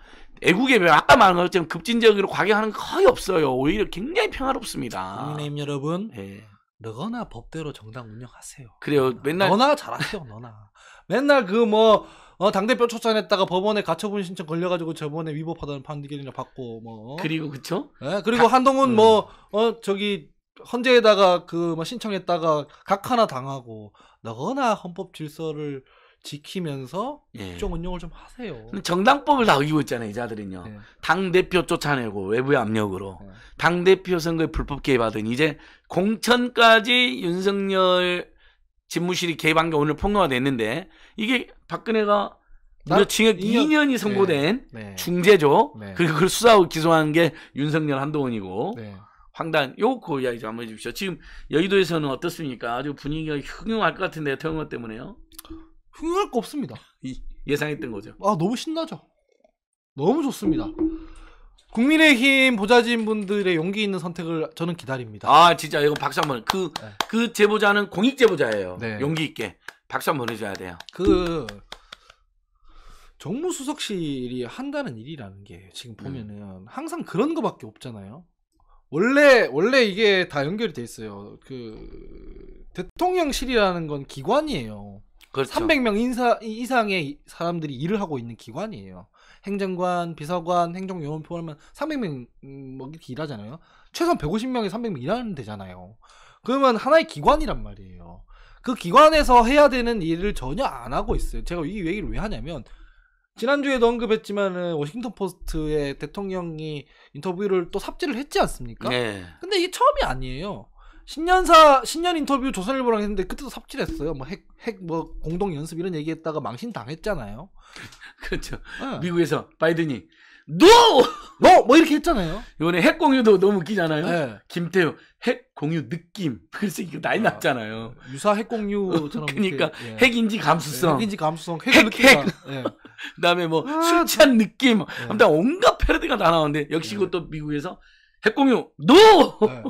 애국에 비해 아까 말한 것처럼 급진적으로 과격하는 거 거의 없어요. 오히려 굉장히 평화롭습니다. 국민의힘 여러분, 네. 너나 법대로 정당 운영하세요. 그래요. 맨날 너나 잘하세요. 너나 맨날 그뭐 어, 당대표 초선했다가 법원에 가처분 신청 걸려가지고 저번에 위법하다는 판결이나 받고 뭐 그리고 그쵸? 예, 그리고 각- 한동훈 음. 뭐어 저기 헌재에다가 그 뭐 신청했다가 각하나 당하고 너거나 헌법 질서를 지키면서 예. 국정 운영을 좀 하세요. 정당법을 다의기고 있잖아요, 이 자들은요. 예. 당 대표 쫓아내고 외부의 압력으로 네. 예. 당 대표 선거에 불법 개입하더니 이제 공천까지 윤석열 집무실이 개방한 게 오늘 폭로가 됐는데 이게 박근혜가 무려 징역 2년, 이 선고된 네, 네. 중재죠. 네. 그리고 그걸 수사하고 기소한 게 윤석열 한동훈이고 네. 황당 요거 그 이야기 좀 한번 해주십시오. 지금 여의도에서는 어떻습니까? 아주 분위기가 흉흉할 것 같은데 태영호 때문에요. 흉흉할 거 없습니다. 예상했던 거죠. 아 너무 신나죠. 너무 좋습니다. 국민의힘 보좌진 분들의 용기 있는 선택을 저는 기다립니다. 아 진짜 이거 박수 한번 그그 네. 그 제보자는 공익 제보자예요. 네. 용기 있게 박수 한번 보줘야 돼요. 그 정무수석실이 한다는 일이라는 게 지금 음. 보면은 음. 항상 그런 거밖에 없잖아요. 원래 원래 이게 다 연결이 돼 있어요. 그 대통령실이라는 건 기관이에요. 그렇죠. 300명 인사 이상의 사람들이 일을 하고 있는 기관이에요. 행정관, 비서관, 행정요원표 하면 300명 뭐 이렇게 일하잖아요. 최소한 1 5 0명이 300명 일하면되잖아요 그러면 하나의 기관이란 말이에요. 그 기관에서 해야 되는 일을 전혀 안 하고 있어요. 제가 이 얘기를 왜 하냐면 지난주에도 언급했지만은 워싱턴 포스트의 대통령이 인터뷰를 또 삽질을 했지 않습니까? 네. 근데 이게 처음이 아니에요. 신년사 신년 인터뷰 조선일보랑 했는데 그때도 삽질했어요. 뭐 핵핵뭐 뭐 공동 연습 이런 얘기했다가 망신 당했잖아요. 그렇죠. 네. 미국에서 바이든이 NO! 뭐 이렇게 했잖아요. 이번에 핵 공유도 너무 웃기잖아요. 네. 김태우 핵 공유 느낌. 그래서 이거 난리 아, 났잖아요. 유사 핵 공유처럼. 그러니까 이렇게, 예. 핵 인지 감수성. 네, 핵 인지 감수성. 핵, 핵 예. 뭐 아, 느낌. 예. 그다음에 뭐술 취한 느낌. 아무튼 온갖 패러디가 다 나오는데 역시 예. 그것도 미국에서 핵공유 노! o 네.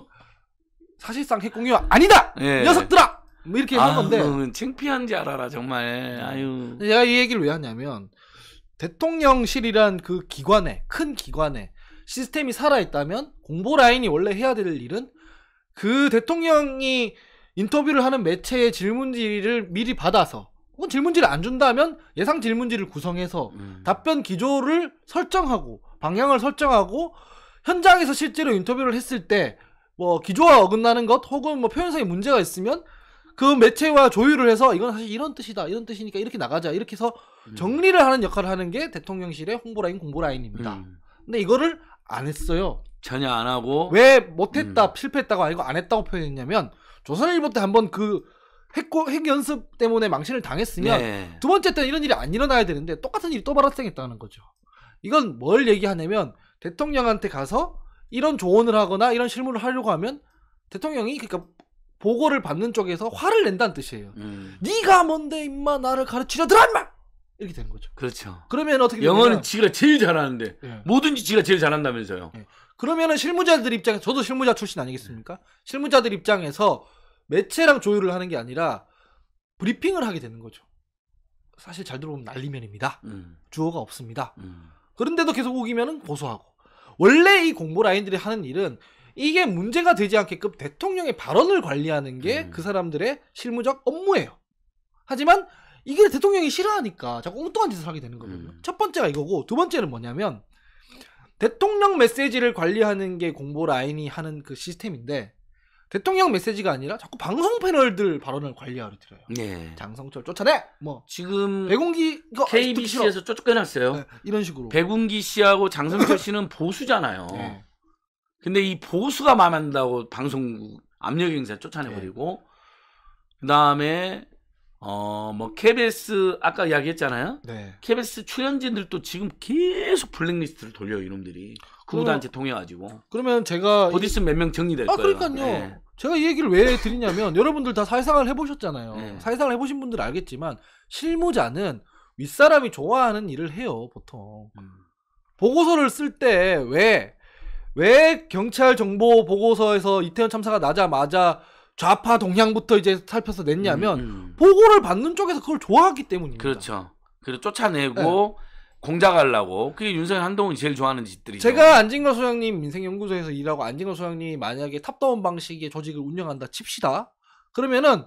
사실상 핵공유가 아니다. 예. 녀석들아. 뭐 이렇게 한 건데. 너 창피한지 알아라 정말. 음. 아유. 내가이 얘기를 왜 하냐면 대통령실이란 그 기관에 큰 기관에 시스템이 살아있다면 공보 라인이 원래 해야 될 일은 그 대통령이 인터뷰를 하는 매체의 질문지를 미리 받아서 혹은 질문지를 안 준다면 예상 질문지를 구성해서 음. 답변 기조를 설정하고 방향을 설정하고 현장에서 실제로 인터뷰를 했을 때뭐 기조와 어긋나는 것 혹은 뭐 표현상에 문제가 있으면 그 매체와 조율을 해서 이건 사실 이런 뜻이다 이런 뜻이니까 이렇게 나가자 이렇게 해서 음. 정리를 하는 역할을 하는 게 대통령실의 홍보 라인 공보 라인입니다. 음. 근데 이거를 안 했어요. 전혀 안 하고 왜 못했다 음. 실패했다고 아니고 안 했다고 표현했냐면 조선일보 때 한번 그 핵고, 핵 연습 때문에 망신을 당했으면 네. 두 번째 때는 이런 일이 안 일어나야 되는데 똑같은 일이 또 발생했다는 거죠. 이건 뭘 얘기하냐면 대통령한테 가서 이런 조언을 하거나 이런 실무를 하려고 하면 대통령이 그러니까 보고를 받는 쪽에서 화를 낸다는 뜻이에요. 음. 네가 뭔데 임마 나를 가르치려 들라 임마 이렇게 되는 거죠. 그렇죠. 그러면 어떻게 영어는 지가 제일 잘하는데 예. 뭐든지 지가 제일 잘한다면서요. 예. 그러면은 실무자들 입장에 저도 실무자 출신 아니겠습니까? 음. 실무자들 입장에서 매체랑 조율을 하는 게 아니라 브리핑을 하게 되는 거죠. 사실 잘 들어보면 난리면입니다. 음. 주어가 없습니다. 음. 그런데도 계속 우기면은 고소하고 원래 이 공보 라인들이 하는 일은 이게 문제가 되지 않게끔 그 대통령의 발언을 관리하는 게그 음. 그 사람들의 실무적 업무예요. 하지만 이게 대통령이 싫어하니까 자꾸 엉뚱한 짓을 하게 되는 거거든요. 음. 첫 번째가 이거고 두 번째는 뭐냐면 대통령 메시지를 관리하는 게 공보 라인이 하는 그 시스템인데 대통령 메시지가 아니라 자꾸 방송 패널들 발언을 관리하려 들어요. 네. 장성철 쫓아내. 뭐 지금 백운기 KBC에서 쫓겨났어요. 네, 이런 식으로. 백운기 씨하고 장성철 씨는 보수잖아요. 네. 근데 이 보수가 마음 안 든다고 방송 압력 행사 쫓아내버리고 네. 그다음에 어뭐 KBS 아까 이야기했잖아요. 네. KBS 출연진들도 지금 계속 블랙리스트를 돌려 요 이놈들이. 구구단체 통해가지고. 그러면 제가 곧 있으면 몇 명 정리될 아, 거예요. 그러니까요. 네. 제가 이 얘기를 왜 드리냐면 여러분들 다 사회생활 해보셨잖아요. 네. 예. 사회생활 해보신 분들 알겠지만 실무자는 윗사람이 좋아하는 일을 해요 보통. 음. 보고서를 쓸 때 왜 왜 경찰 정보 보고서에서 이태원 참사가 나자마자 좌파 동향부터 이제 살펴서 냈냐면 음, 음. 보고를 받는 쪽에서 그걸 좋아하기 때문입니다. 그렇죠. 그리고 쫓아내고 네. 공작하려고 그게 윤석열 한동훈이 제일 좋아하는 짓들이죠. 제가 안진걸 소장님 민생연구소에서 일하고 안진걸 소장님이 만약에 탑다운 방식의 조직을 운영한다 칩시다. 그러면은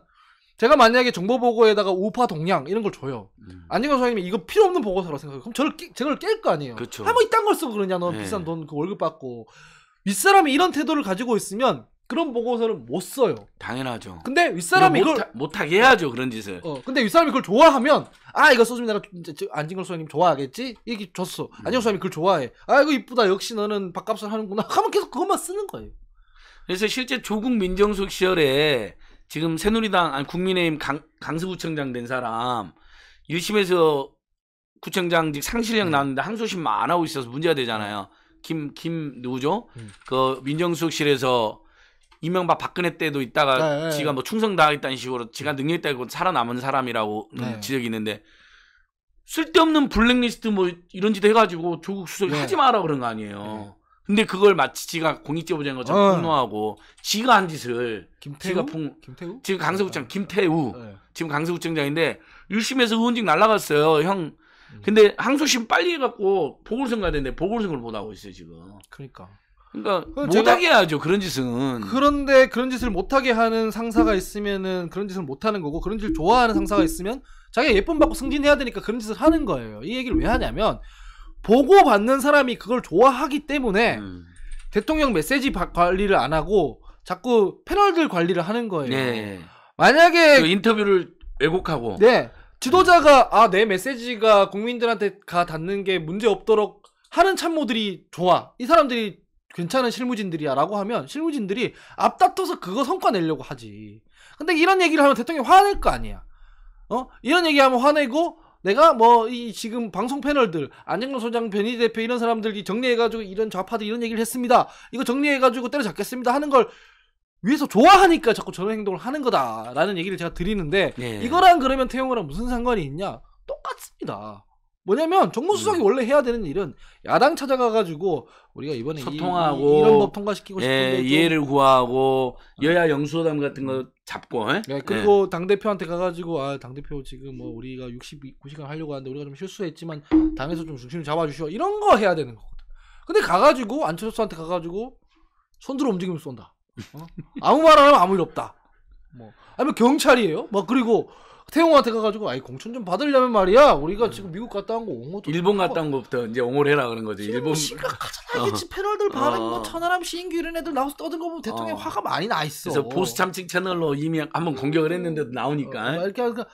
제가 만약에 정보 보고에다가 우파 동향 이런 걸 줘요. 음. 안진걸 소장님이 이거 필요 없는 보고서라고 생각해요. 그럼 저를 깨, 걸깰 거 아니에요. 그렇죠. 한번 아, 뭐 이딴 걸 쓰고 그러냐 너 네. 비싼 돈 그 월급 받고 윗사람이 이런 태도를 가지고 있으면 그런 보고서는 못 써요. 당연하죠. 근데 윗사람이 이걸 못하, 게 해야죠 그런 짓을. 어, 근데 윗사람이 그걸 좋아하면 아 이거 써주면 내가 안진걸 소장님 좋아하겠지? 이게 줬어. 음. 안진걸 소장님 그걸 좋아해. 아 이거 이쁘다. 역시 너는 밥값을 하는구나. 하면 계속 그것만 쓰는 거예요. 그래서 실제 조국 민정숙 시절에 지금 새누리당 아니 국민의힘 강, 강서구청장 된 사람 1심에서 구청장직 상실형 음. 나왔는데 항소심 안 하고 있어서 문제가 되잖아요. 김 김 누구죠? 음. 그 민정숙실에서 이명박 박근혜 때도 있다가 네, 네, 지가 뭐 충성당했다는 식으로 지가 네. 능력 있다고 살아남은 사람이라고 네. 지적이 있는데 쓸데없는 블랙리스트 뭐 이런 짓도 해가지고 조국 수석이 네. 하지 마라 그런 거 아니에요. 네. 근데 그걸 마치 지가 공익제보자인 것처럼 어. 폭로하고 지가 한 짓을 김태우? 지가 폭 김태우? 지금 강서구청 김태우 지금 강서구청장인데 1심에서 의원직 날라갔어요 형 음. 근데 항소심 빨리 해갖고 보궐선거 가야 되는데 보궐선거를 못 하고 있어요 지금. 그러니까. 그러니까 못하게 해죠 그런 짓은. 그런데 그런 짓을 못하게 하는 상사가 있으면은 그런 짓을 못하는 거고 그런 짓을 좋아하는 상사가 있으면 자기가 예쁨 받고 승진해야 되니까 그런 짓을 하는 거예요. 이 얘기를 왜 하냐면 보고 받는 사람이 그걸 좋아하기 때문에 음. 대통령 메시지 바, 관리를 안 하고 자꾸 패널들 관리를 하는 거예요. 네. 만약에 그 인터뷰를 왜곡하고 네 지도자가 아 내 메시지가 국민들한테 가 닿는 게 문제 없도록 하는 참모들이 좋아 이 사람들이 괜찮은 실무진들이야라고 하면 실무진들이 앞다퉈서 그거 성과 내려고 하지. 근데 이런 얘기를 하면 대통령이 화낼 거 아니야. 어? 이런 얘기하면 화내고 내가 뭐 이 지금 방송 패널들 안정근 소장 변희 대표 이런 사람들이 정리해가지고 이런 좌파들 이런 얘기를 했습니다. 이거 정리해가지고 때려잡겠습니다 하는 걸위해서 좋아하니까 자꾸 저런 행동을 하는 거다라는 얘기를 제가 드리는데 네. 이거랑 그러면 태용이랑 무슨 상관이 있냐? 똑같습니다. 뭐냐면 정무수석이 음. 원래 해야 되는 일은 야당 찾아가가지고 우리가 이번에 소통하고 이, 이, 런법 통과시키고 싶은데 예, 이해를 구하고 어. 여야 영수회담 같은 거 잡고 예, 네, 그리고 예. 당 대표한테 가가지고 아 당 대표 지금 뭐 우리가 69시간 하려고 하는데 우리가 좀 실수했지만 당에서 좀 중심을 잡아주시오 이런 거 해야 되는 거거든. 근데 가가지고 안철수한테 가가지고 손들어 움직임면 쏜다. 어? 아무 말 안 하면 아무 일 없다. 뭐 아니면 경찰이에요. 뭐 그리고 태용한테 가가지고 아이 공천 좀 받으려면 말이야 우리가 지금 미국 갔다 온거 옹호 좀 일본 갔다 온 거부터 이제 옹호를 해라 그런 거지 일본 심각하잖아 어. 이게 어. 패널들 반응 뭐 어. 거 천하람 시인규 이런 애들 나와서 떠든 거 보면 대통령 어. 화가 많이 나 있어 그래서 보수 참칭 채널로 이미 한 번 공격을 했는데도 나오니까 어, 어, 어 이렇게 하니까 그러니까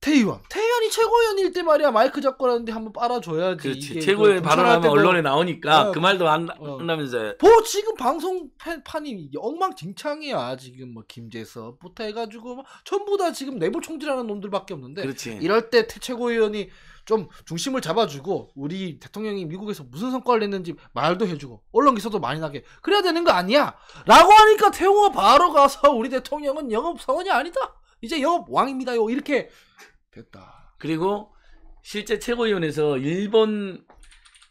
태희왕태희왕이 최고위원일 때 말이야 마이크 잡고 하는데 한번 빨아줘야지. 그 최고위원 발언하면 때 언론에 나오니까 어, 그 말도 안 어. 한다면서. 보 지금 방송 판이 엉망진창이야 지금 뭐 김재섭부터 해가지고 전부 다 지금 내부 총질하는 놈들밖에 없는데. 그렇지. 이럴 때 최고위원이 좀 중심을 잡아주고 우리 대통령이 미국에서 무슨 성과를 냈는지 말도 해주고 언론 기사도 많이 나게 그래야 되는 거 아니야? 라고 하니까 태웅아 바로 가서 우리 대통령은 영업 사원이 아니다. 이제 영업 왕입니다요 이렇게 됐다. 그리고 실제 최고위원회에서 일본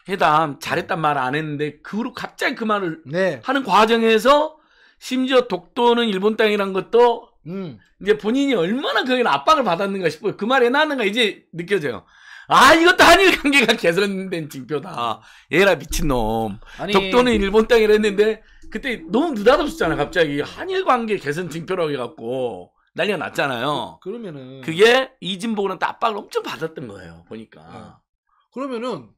회담 잘했단 말 안 했는데 그 후로 갑자기 그 말을 네. 하는 과정에서 심지어 독도는 일본 땅이란 것도 음. 이제 본인이 얼마나 그에 압박을 받았는가 싶어요. 그 말에 나는가 이제 느껴져요. 아 이것도 한일 관계가 개선된 징표다. 얘라 미친놈. 아니, 독도는 그 일본 땅이라 했는데 그때 너무 느닷없었잖아 갑자기 한일 관계 개선 징표라고 해갖고 난리가 났잖아요. 그, 러면은 그게 이진복한테 압박을 엄청 받았던 거예요. 보니까. 아, 그러면은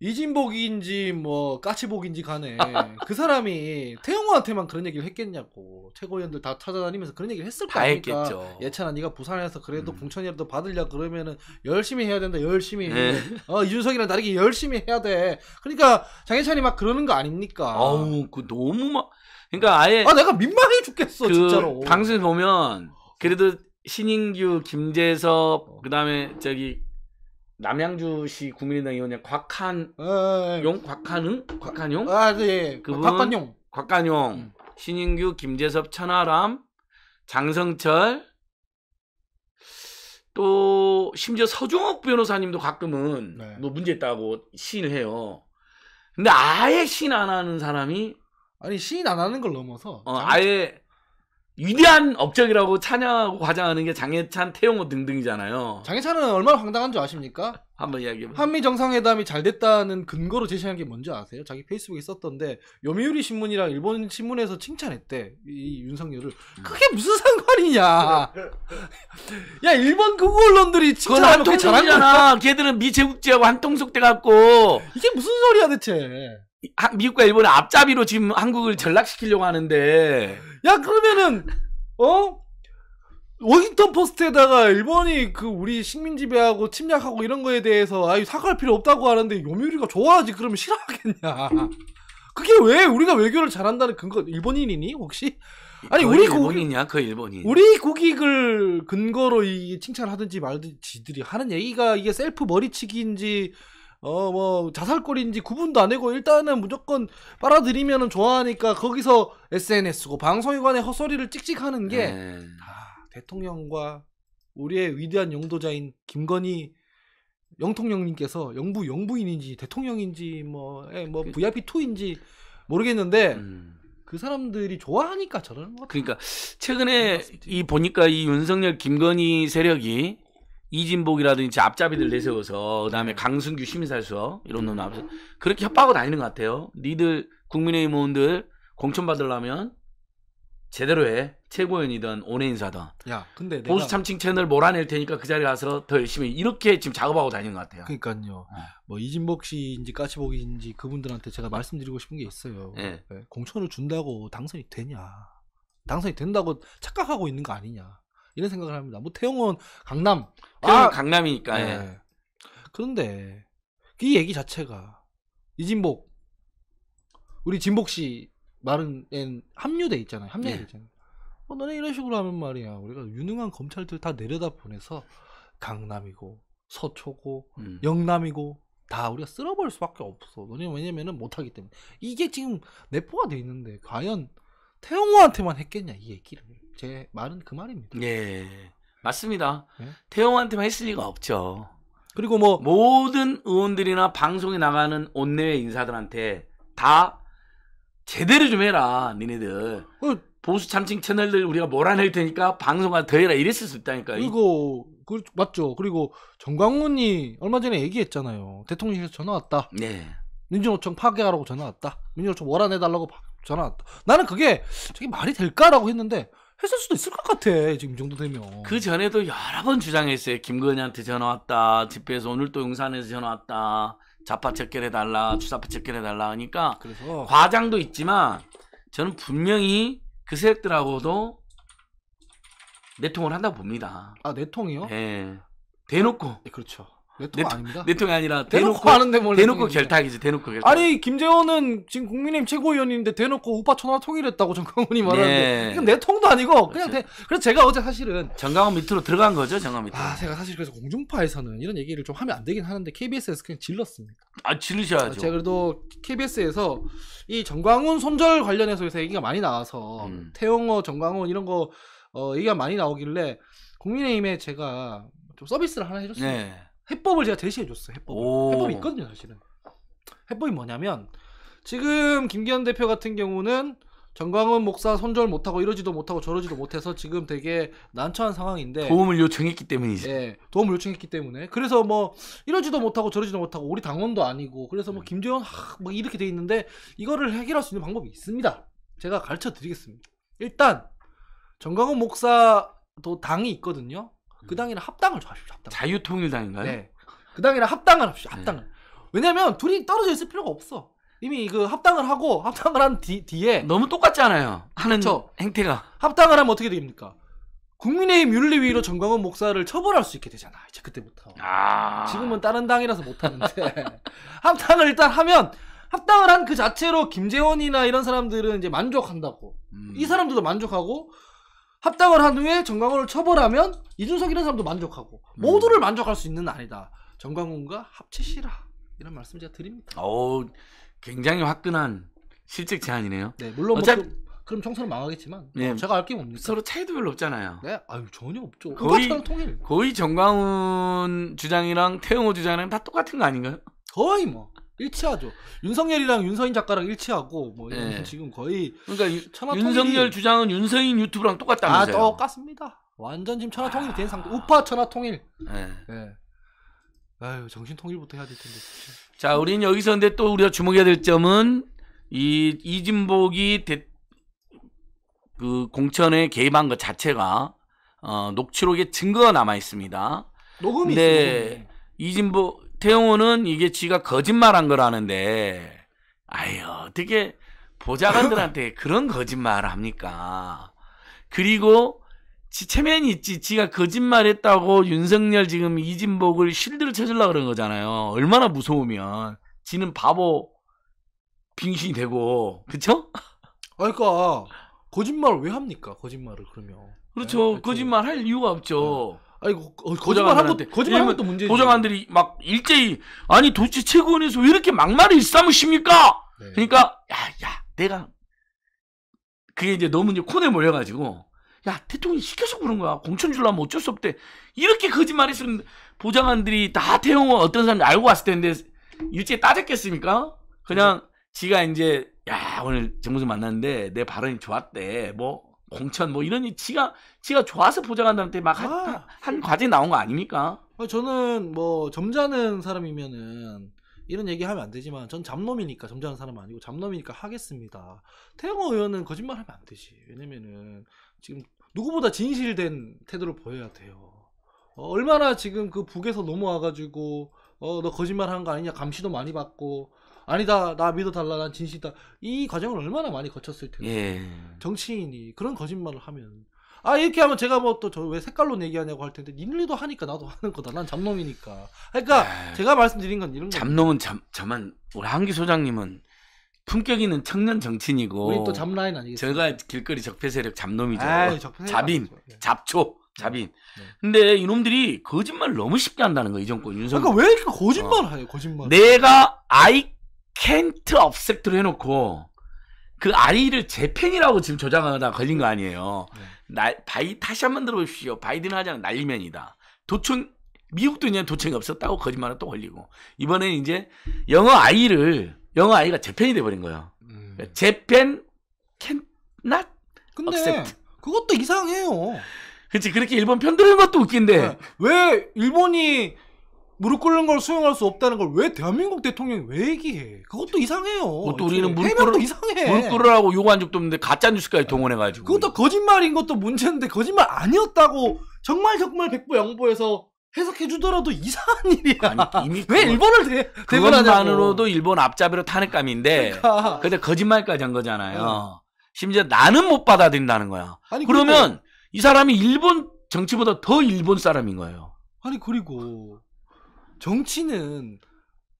이진복인지 뭐 까치복인지 간에 그 사람이 태영호한테만 그런 얘기를 했겠냐고 최고위원들 다 찾아다니면서 그런 얘기를 했을 거아니까 예찬아 네가 부산에서 그래도 음. 공천이라도 받으려 그러면은 열심히 해야 된다 열심히 네. 어 이준석이랑 다르게 열심히 해야 돼 그러니까 장혜찬이 막 그러는 거 아닙니까 아우 그 너무 막 그러니까 아예 아 내가 민망해 죽겠어 그 진짜로. 방송을 보면 그래도 신인규, 김재섭 그다음에 저기 남양주 시 국민의당 의원 예, 예, 예. 곽한 용 곽한응 곽한용 아 네. 그 곽관용 곽관용 음. 신인규, 김재섭, 천하람, 장성철 또 심지어 서종욱 변호사님도 가끔은 네. 뭐 문제 있다고 시인을 해요. 근데 아예 시인 안 하는 사람이 아니 시인 안 하는 걸 넘어서 어, 아예 위대한 업적이라고 찬양하고 과장하는 게 장해찬, 태용호 등등이잖아요. 장해찬은 얼마나 황당한 줄 아십니까? 한 번 이야기해보세요. 한미 정상회담이 잘 됐다는 근거로 제시한 게 뭔지 아세요? 자기 페이스북에 썼던데 요미우리 신문이랑 일본 신문에서 칭찬했대 이 윤석열을. 음. 그게 무슨 상관이냐? 야 일본 극우 언론들이 칭찬한면 잘한 거잖아. 걔들은 미제국제하고 한통속 돼갖고 이게 무슨 소리야 대체? 미국과 일본의 앞잡이로 지금 한국을 전락시키려고 하는데 야 그러면은 어 워싱턴 포스트에다가 일본이 그 우리 식민 지배하고 침략하고 이런 거에 대해서 아유 사과할 필요 없다고 하는데 요미우리가 좋아하지 그러면 싫어하겠냐 그게 왜 우리가 외교를 잘한다는 근거 일본인이니 혹시 아니 우리 일본이냐 그 일본인 우리 국익을 근거로 칭찬하든지 말든지 지들이 하는 얘기가 이게 셀프 머리치기인지 어뭐 자살거리인지 구분도 안 되고 일단은 무조건 빨아들이면 좋아하니까 거기서 SNS고 방송위관의 헛소리를 찍찍하는 게 네. 아, 대통령과 우리의 위대한 영도자인 김건희 영통령님께서 영부 영부인인지 대통령인지 뭐뭐 예, 뭐 그... VIP 2인지 모르겠는데 음. 그 사람들이 좋아하니까 저는 그러니까 최근에 이 보니까 이 윤석열 김건희 세력이 이진복이라든지 앞잡이들 음. 내세워서 그다음에 네. 강승규 시민사회서 이런 놈 앞서 음. 그렇게 협박하고 다니는 것 같아요. 니들 국민의힘 의원들 공천 받으려면 제대로 해. 최고위원이든 온해인사든. 야, 근데 내가... 보수 참칭 채널 몰아낼 테니까 그 자리에 가서 더 열심히 이렇게 지금 작업하고 다니는 것 같아요. 그러니까요. 네. 뭐 이진복 씨인지 까치복인지 그분들한테 제가 말씀드리고 싶은 게 있어요. 네. 공천을 준다고 당선이 되냐? 당선이 된다고 착각하고 있는 거 아니냐? 이런 생각을 합니다. 뭐 태용은 강남, 태용은 아, 강남이니까. 예. 네. 그런데 이 얘기 자체가 이진복 우리 진복 씨 말은 합류돼 있잖아요. 합류돼 네. 있잖아요. 어, 너네 이런 식으로 하면 말이야. 우리가 유능한 검찰들 다 내려다 보내서 강남이고 서초고 음. 영남이고 다 우리가 쓸어버릴 수밖에 없어. 너네 왜냐면은 못하기 때문에 이게 지금 내포가 돼 있는데 과연 태영호한테만 했겠냐 이 얘기를. 제 말은 그 말입니다. 예. 맞습니다. 예? 태용한테만 했을 리가 없죠. 그리고 뭐 모든 의원들이나 방송에 나가는 온내외 인사들한테 다 제대로 좀 해라, 니네들. 어, 보수 참칭 채널들 우리가 몰아낼 테니까 방송가 더 해라 이랬을 수 있다니까. 이거 그 맞죠. 그리고 정광훈이 얼마 전에 얘기했잖아요. 대통령실에 전화 왔다. 네. 민주노총 파괴하라고 전화 왔다. 민주노총 몰아내달라고 전화 왔다. 나는 그게 저게 말이 될까라고 했는데 했을 수도 있을 것 같아 지금 이 정도 되면 그 전에도 여러 번 주장했어요. 김건희한테 전화 왔다. 집회에서 오늘 또 용산에서 전화 왔다. 자파 척결해달라. 주사파 척결해달라 하니까 그래서 과장도 있지만 저는 분명히 그 세력들하고도 내통을 한다고 봅니다. 아 내통이요? 예. 대놓고 네, 그렇죠. 내통 아닙니다. 내통이 아니라 대놓고, 대놓고 하는데 뭘 대놓고 결탁이지 대놓고 결탁. 아니 김재원은 지금 국민의힘 최고위원인데 대놓고 우파 천하 통일했다고 정강훈이 네. 말하는데 네. 이건 내통도 아니고 그냥 그렇죠. 대, 그래서 제가 어제 사실은 정강훈 밑으로 들어간 거죠 정강훈 밑으로. 아 제가 사실 그래서 공중파에서는 이런 얘기를 좀 하면 안 되긴 하는데 KBS에서 그냥 질렀습니다. 아 질르셔야죠. 제가 그래도 KBS에서 이 정강훈 손절 관련해서 요새 얘기가 많이 나와서 음. 태영호 정강훈 이런 거 어, 얘기가 많이 나오길래 국민의힘에 제가 좀 서비스를 하나 해줬어요. 네. 해법을 제가 제시해 줬어요. 해법 해법이 있거든요, 사실은. 해법이 뭐냐면 지금 김기현 대표 같은 경우는 정광훈 목사 손절 못하고 이러지도 못하고 저러지도 못해서 지금 되게 난처한 상황인데 도움을 요청했기 때문이지. 예, 도움을 요청했기 때문에 그래서 뭐 이러지도 못하고 저러지도 못하고 우리 당원도 아니고 그래서 뭐 음. 김재원 막 뭐 이렇게 돼 있는데 이거를 해결할 수 있는 방법이 있습니다. 제가 가르쳐 드리겠습니다. 일단 정광훈 목사도 당이 있거든요. 그 당에는 합당을 하십시오. 합당. 자유통일당인가요? 네. 그 당에는 합당을 합시다 네. 합당을. 네. 왜냐면 둘이 떨어져 있을 필요가 없어. 이미 그 합당을 하고 합당을 한 뒤, 뒤에 너무 똑같지 않아요. 하는 그쵸? 행태가. 합당을 하면 어떻게 됩니까? 국민의힘 윤리위로 정광훈 목사를 처벌할 수 있게 되잖아. 이제 그때부터. 아... 지금은 다른 당이라서 못하는데 합당을 일단 하면 합당을 한 그 자체로 김재원이나 이런 사람들은 이제 만족한다고. 음. 이 사람들도 만족하고 합당을 한 후에 정광훈을 처벌하면 이준석이라는 사람도 만족하고 음. 모두를 만족할 수 있는 아니다. 정광훈과 합치시라 이런 말씀 제가 드립니다. 어 굉장히 화끈한 실직 제안이네요. 네 물론 어차... 뭐 좀, 그, 그럼 총선은 망하겠지만 네. 어, 제가 알게 뭡니까? 서로 차이도 별로 없잖아요. 네 아유 전혀 없죠. 거의 통일. 거의 정광훈 주장이랑 태용호 주장이랑 다 똑같은 거 아닌가요? 거의 뭐 일치하죠. 윤석열이랑 윤서인 작가랑 일치하고 뭐 네. 지금 거의 그러니까 천하통일이... 윤석열 주장은 윤서인 유튜브랑 똑같다면서요? 아 똑같습니다. 완전 지금 천하통일된 상태. 우파 천하통일. 네. 네. 아유 정신 통일부터 해야 될 텐데. 자, 우리는 여기서 근데 또 우리가 주목해야 될 점은 이 이진복이 대, 그 공천에 개입한 것 자체가 어, 녹취록에 증거가 남아 있습니다. 녹음이 있어요. 이진복 태용호는 이게 지가 거짓말한 거라는데 아유 어떻게 보좌관들한테 그런 거짓말 을 합니까? 그리고 지 체면이 있지 지가 거짓말했다고 윤석열 지금 이진복을 실드를 쳐주려 고 그런 거잖아요. 얼마나 무서우면 지는 바보 빙신이 되고 그쵸? 아 그러니까 거짓말 왜 합니까? 거짓말을 그러면 그렇죠. 네, 거짓말 할 이유가 없죠. 네. 아니 거, 거짓말한 것 거짓말한 것도 문제지. 도장관들이 막 일제히 아니 도대체 최고원에서 왜 이렇게 막말을 일삼으십니까? 네. 그러니까 야, 야, 내가 그게 이제 너무 이제 콘에 몰려가지고 야 대통령이 시켜서 그런 거야 공천 줄라면 어쩔 수 없대 이렇게 거짓말했으면 보장관들이 다 태용은 어떤 사람이 알고 왔을 텐데 일제 히 따졌겠습니까? 그냥 네. 지가 이제 야 오늘 정무수 만났는데 내 발언이 좋았대 뭐 공천 뭐 이런 지가 지가 좋아서 보장한다는 데막한한 아. 과제 나온 거 아닙니까? 아, 저는 뭐 점잖은 사람이면은 이런 얘기 하면 안 되지만 전 잡놈이니까 점잖은 사람 아니고 잡놈이니까 하겠습니다. 태영호 의원은 거짓말 하면 안 되지. 왜냐면은 지금 누구보다 진실된 태도를 보여야 돼요. 어, 얼마나 지금 그 북에서 넘어와가지고 어 너 거짓말 한 거 아니냐 감시도 많이 받고 아니다 나 믿어달라 난 진실이다 이 과정을 얼마나 많이 거쳤을 텐데 예. 정치인이 그런 거짓말을 하면 아 이렇게 하면 제가 뭐 또 저 왜 색깔로 얘기하냐고 할 텐데 닐리도 하니까 나도 하는 거다 난 잡놈이니까 그러니까 에이, 아. 제가 말씀드린 건 이런 거 잡놈은 잠 저만 우리 한기 소장님은 품격 있는 청년 정치인이고 우리 또 잡라인 아니겠어요? 제가 길거리 적폐 세력 잡놈이죠 에이, 적폐 잡임 네. 예. 잡초 잡인. 네. 네. 근데 이놈들이 거짓말 너무 쉽게 한다는 거야, 이 정권. 윤석열. 그러니까 왜 이렇게 거짓말 어. 해요, 거짓말. 내가 아이 켄트 업셉트로 해놓고 그 아이를 재팬이라고 지금 저장하다 걸린 거 아니에요. 네. 나, 바이 다시 한 번 들어보십시오. 바이든 하자는 난리면이다. 도청 미국도 이제 도청이 없었다고 거짓말을 또 걸리고 이번엔 이제 영어 아이를 영어 아이가 재팬이 돼버린 거예요. 음. 그러니까 재팬 캔낫 근데 a c c e t 그것도 이상해요. 그치 그렇게 일본 편드는 것도 웃긴데 네. 왜 일본이 무릎 꿇는 걸 수용할 수 없다는 걸 왜 대한민국 대통령이 왜 얘기해? 그것도 이상해요. 그것도 우리는 무릎 꿇으 이상해. 무릎 꿇으라고 요구한 적도 없는데 가짜 뉴스까지 동원해가지고. 그것도 거짓말인 것도 문제인데 거짓말 아니었다고 정말 정말 백보 영보에서 해석해주더라도 이상한 일이야. 아니, 이미 왜 일본을 대, 그것만으로도 일본 앞잡이로 탄핵감인데 그러니까. 근데 거짓말까지 한 거잖아요. 어. 심지어 나는 못 받아들인다는 거야. 아니, 그러면 그리고, 이 사람이 일본 정치보다 더 일본 사람인 거예요. 아니 그리고 정치는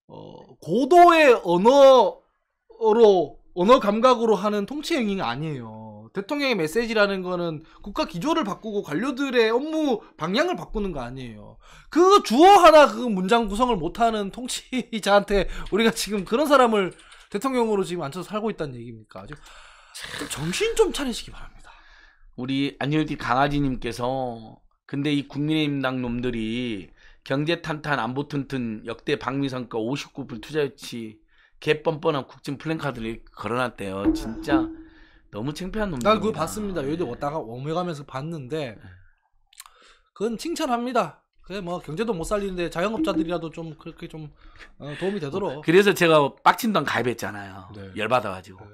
어, 고도의 언어로 언어 감각으로 하는 통치 행위가 아니에요. 대통령의 메시지라는 거는 국가 기조를 바꾸고 관료들의 업무 방향을 바꾸는 거 아니에요. 그 주어 하나 그 문장 구성을 못하는 통치자한테 우리가 지금 그런 사람을 대통령으로 지금 앉혀서 살고 있다는 얘기입니까? 아주 정신 좀 차리시기 바랍니다. 우리 안일디 강아지님께서 근데 이 국민의힘당 놈들이 경제 탄탄 안보 튼튼 역대 박미성과 59불 투자 유치 개 뻔뻔한 국진 플랜카드를 걸어놨대요. 진짜 너무 창피한 놈들. 난 그거 봤습니다. 여기 왔다가 오메가면서 봤는데 그건 칭찬합니다. 그래 뭐 경제도 못 살리는데 자영업자들이라도 좀 그렇게 좀 어, 도움이 되도록. 그래서 제가 빡친 돈 가입했잖아요. 네. 열받아가지고. 네.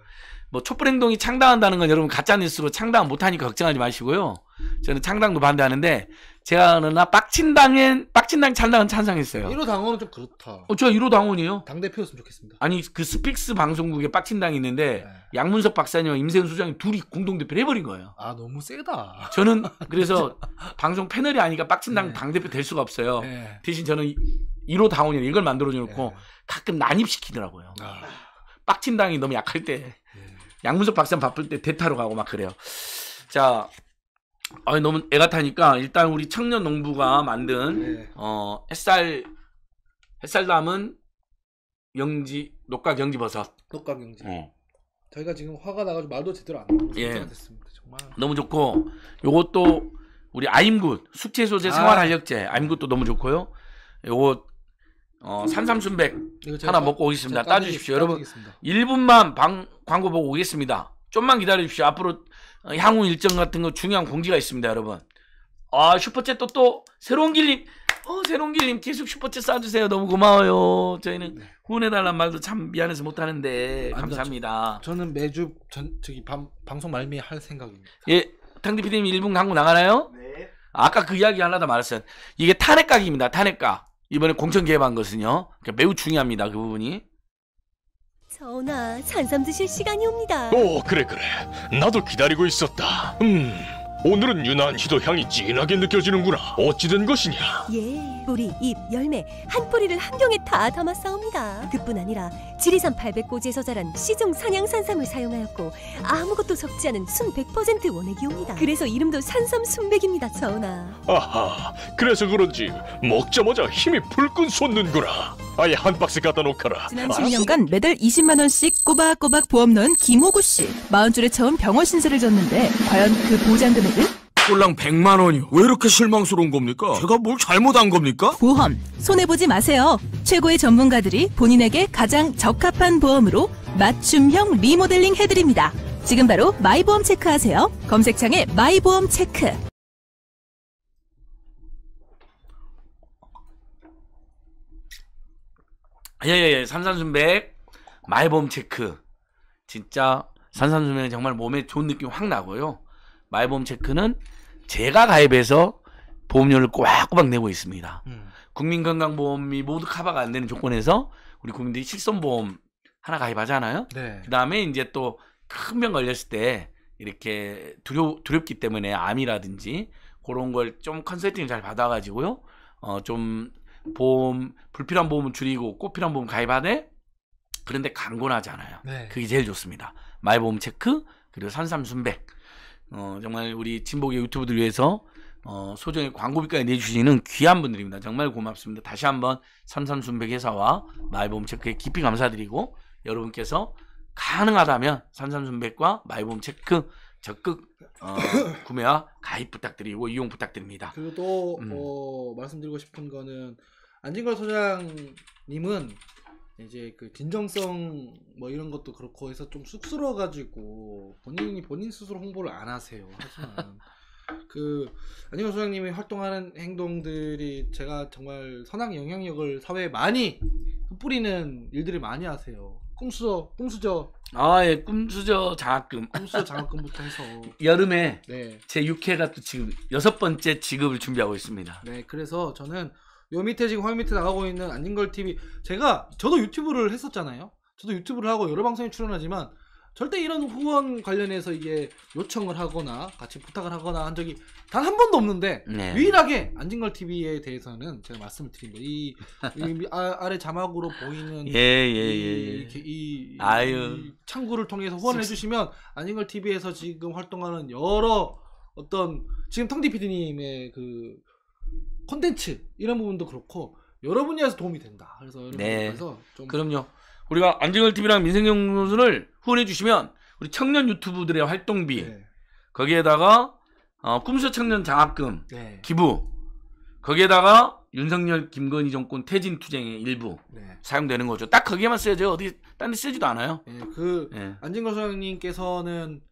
뭐 촛불 행동이 창당한다는 건 여러분 가짜 뉴스로 창당 못하니까 걱정하지 마시고요. 저는 창당도 반대하는데 제가 그러나 빡친 당엔 빡친 당 창당은 찬성했어요. 1호 당원은 좀 그렇다. 어, 저 1호 당원이에요. 당 대표였으면 좋겠습니다. 아니 그 스픽스 방송국에 빡친 당이 있는데 네. 양문석 박사님, 과 임세훈 소장이 둘이 공동 대표를 해버린 거예요. 아 너무 세다. 저는 그래서 방송 패널이 아니니까 빡친 네. 당당 대표 될 수가 없어요. 네. 대신 저는 1호 당원이 이걸 만들어 놓고 네. 가끔 난입시키더라고요. 아. 빡친 당이 너무 약할 때 양문석 박사님 바쁠 때 대타로 가고 막 그래요. 자, 아 너무 애가 타니까 일단 우리 청년 농부가 만든 네. 어 햇살 햇살 담은 영지 녹각 영지 버섯. 녹각 영지. 어. 저희가 지금 화가 나가지고 말도 제대로 안 나오고 예. 됐습니다. 정말 너무 좋고 요것도 우리 아임굿 숙제 소재 아. 생활 활력제 아임굿도 너무 좋고요. 요거 어 음. 산삼순백 하나 먹고 오겠습니다. 따주십시오, 여러분. 1분만 방 광고 보고 오겠습니다. 좀만 기다려 주십시오. 앞으로 어, 향후 일정 같은 거 중요한 공지가 있습니다, 여러분. 아, 슈퍼챗 또, 또, 새로운 길님, 어, 새로운 길님 계속 슈퍼챗 쏴주세요. 너무 고마워요. 저희는 네. 후원해달란 말도 참 미안해서 못하는데, 감사합니다. 저, 는 매주 전, 저기 방, 방송 말미 할 생각입니다. 예, 탕디 PD님 1분 광고 나가나요? 네. 아까 그 이야기 하나 더 말했어요. 이게 탄핵각입니다, 탄핵각. 이번에 공천 개입한 것은요. 그러니까 매우 중요합니다, 그 부분이. 전하, 산삼 드실 시간이 옵니다. 오, 그래 그래. 나도 기다리고 있었다. 음. 오늘은 유난히도 향이 진하게 느껴지는구나. 어찌된 것이냐? 예, 뿌리, 잎, 열매 한 뿌리를 한 병에 다 담아 싸웁니다. 그뿐 아니라 지리산 800고지에서 자란 시중 산양산삼을 사용하였고 아무것도 섞지 않은 순 100% 원액이옵니다. 그래서 이름도 산삼 순백입니다, 전하. 아하, 그래서 그런지 먹자마자 힘이 불끈 솟는구나. 아예 한 박스 갖다 놓거라. 지난 10년간 매달 20만 원씩 꼬박꼬박 보험 넣은 김호구 씨. 마흔 줄에 처음 병원 신세를 졌는데 과연 그보장금 꼴랑 100만 원이요. 왜 이렇게 실망스러운 겁니까? 제가 뭘 잘못한 겁니까? 보험 손해보지 마세요. 최고의 전문가들이 본인에게 가장 적합한 보험으로 맞춤형 리모델링 해드립니다. 지금 바로 마이보험 체크하세요. 검색창에 마이보험 체크. 예예예 예, 예. 산산순백 마이보험 체크 진짜 산산순백은 정말 몸에 좋은 느낌 확 나고요. 말보험 체크는 제가 가입해서 보험료를 꼬박꼬박 내고 있습니다. 음. 국민건강보험이 모두 커버가 안 되는 조건에서 우리 국민들이 실손보험 하나 가입하잖아요. 네. 그 다음에 이제 또 큰 병 걸렸을 때 이렇게 두려 두렵기 때문에 암이라든지 그런 걸 좀 컨설팅을 잘 받아가지고요. 어좀 보험 불필요한 보험은 줄이고 꼭 필요한 보험 가입하되 그런데 강권하잖아요 네. 그게 제일 좋습니다. 말보험 체크 그리고 산삼순백 어, 정말 우리 진복의 유튜브들 위해서 어, 소정의 광고비까지 내주시는 귀한 분들입니다. 정말 고맙습니다. 다시 한번 삼삼순백 회사와 마이보험 체크에 깊이 감사드리고 여러분께서 가능하다면 삼삼순백과 마이보험 체크 적극 어, 구매와 가입 부탁드리고 이용 부탁드립니다. 그리고 또 음. 어, 말씀드리고 싶은 거는 안진걸 소장님은 이제 그 진정성 뭐 이런 것도 그렇고 해서 좀 쑥스러워가지고 본인이 본인 스스로 홍보를 안 하세요. 하지만 그 안희원 소장님이 활동하는 행동들이 제가 정말 선악 영향력을 사회에 많이 뿌리는 일들을 많이 하세요. 꿈수저, 꿈수저. 아, 예, 꿈수저 장학금. 꿈수저 장학금부터 해서. 여름에 네. 제 6회가 또 지금 여섯 번째 지급을 준비하고 있습니다. 네, 그래서 저는 요 밑에 지금 화면 밑에 나가고 있는 안진걸 TV 제가 저도 유튜브를 했었잖아요. 저도 유튜브를 하고 여러 방송에 출연하지만 절대 이런 후원 관련해서 이게 요청을 하거나 같이 부탁을 하거나 한 적이 단 한 번도 없는데 네. 유일하게 안진걸 TV에 대해서는 제가 말씀을 드립니다. 이, 이 아, 래 자막으로 보이는 예, 예, 이, 예, 예. 이, 이, 이 창구를 통해서 후원 해주시면 안진걸 TV에서 지금 활동하는 여러 어떤 지금 텅디 피디님의그 컨텐츠 이런 부분도 그렇고 여러 분야에서 도움이 된다. 그래서 여러분께서 네. 좀 그럼요. 우리가 안진걸 TV랑 민생경로를 후원해 주시면 우리 청년 유튜브들의 활동비 네. 거기에다가 어, 꿈수 청년 장학금 네. 기부 거기에다가 윤석열 김건희 정권 퇴진 투쟁의 일부 네. 사용되는 거죠. 딱 거기에만 쓰여져요. 어디 딴데 쓰지도 않아요. 네, 그 네. 안진걸 소장님께서는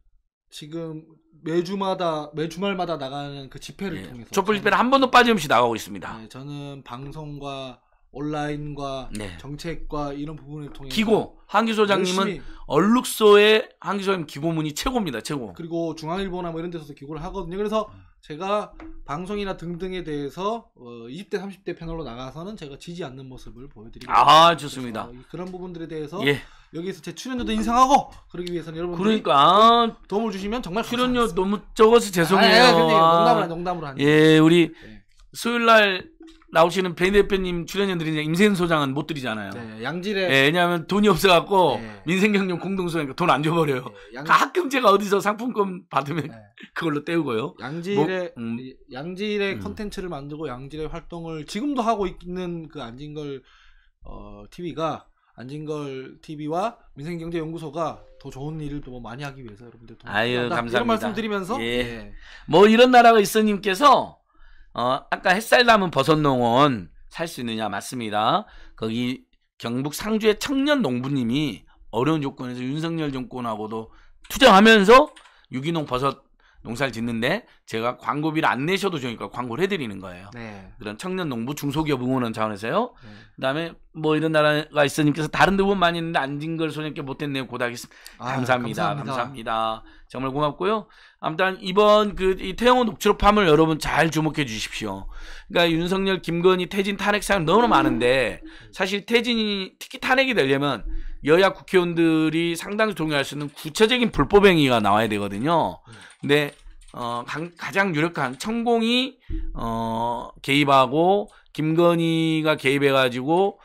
지금 매주마다 매주말마다 나가는 그 집회를 네. 통해서 촛불 집회를 한 번도 빠짐없이 나가고 있습니다. 네, 저는 방송과 온라인과 네. 정책과 이런 부분을 통해 기고 한기 소장님은 얼룩소의 한기 소장님 기고문이 최고입니다 최고 그리고 중앙일보나 뭐 이런 데서도 기고를 하거든요 그래서 네. 제가 방송이나 등등에 대해서 어, 20대 30대 패널로 나가서는 제가 지지 않는 모습을 보여드리겠습니다. 아 좋습니다. 그런 부분들에 대해서 예. 여기서 제 출연료도 인상하고 그러기 위해서는 여러분 그러니까 아, 도움을 주시면 정말 출연료 감사하니다 너무 적어서 죄송해요. 아, 예, 농담을 아. 농담으로 하는. 예 우리 네. 수요일 날 나오시는 베 대표님 출연진들이 임세인 소장은 못 드리잖아요. 네, 양질의 예, 왜냐하면 돈이 없어갖고 네. 민생경영 공동소니까 돈 안 줘버려요. 네, 양... 가끔 제가 어디서 상품권 받으면 네. 그걸로 때우고요. 양질의 뭐, 음. 양질의 음. 컨텐츠를 만들고 양질의 활동을 지금도 하고 있는 그 안진걸 어, TV가 안진걸 TV와 민생경제연구소가 더 좋은 일을 또 많이 하기 위해서 여러분들 도움 아유 감사합니다. 이런 말씀드리면서 예. 예. 뭐 이런 나라가 있어님께서 어, 아까 햇살 남은 버섯농원 살 수 있느냐 맞습니다. 거기 경북 상주의 청년 농부님이 어려운 조건에서 윤석열 정권하고도 투쟁하면서 유기농 버섯 농사를 짓는데 제가 광고비를 안 내셔도 좋으니까 광고를 해드리는 거예요. 네. 그런 청년 농부 중소기업 응원원 차원에서요. 네. 그다음에 뭐 이런 나라가 있으님께서 다른 데보 많이 있는데 안진걸 소장님께 못했네요. 고닥했습니다. 아, 감사합니다. 감사합니다. 감사합니다. 정말 고맙고요. 아무튼 이번 그 이 태영호 녹취록 파을 여러분 잘 주목해 주십시오. 그러니까 윤석열, 김건희, 태진 탄핵 사항 너무 너무 많은데 음. 사실 태진이 특히 탄핵이 되려면 여야 국회의원들이 상당히 동의할 수 있는 구체적인 불법 행위가 나와야 되거든요. 근데 어, 가장 유력한 천공이 어, 개입하고 김건희가 개입해가지고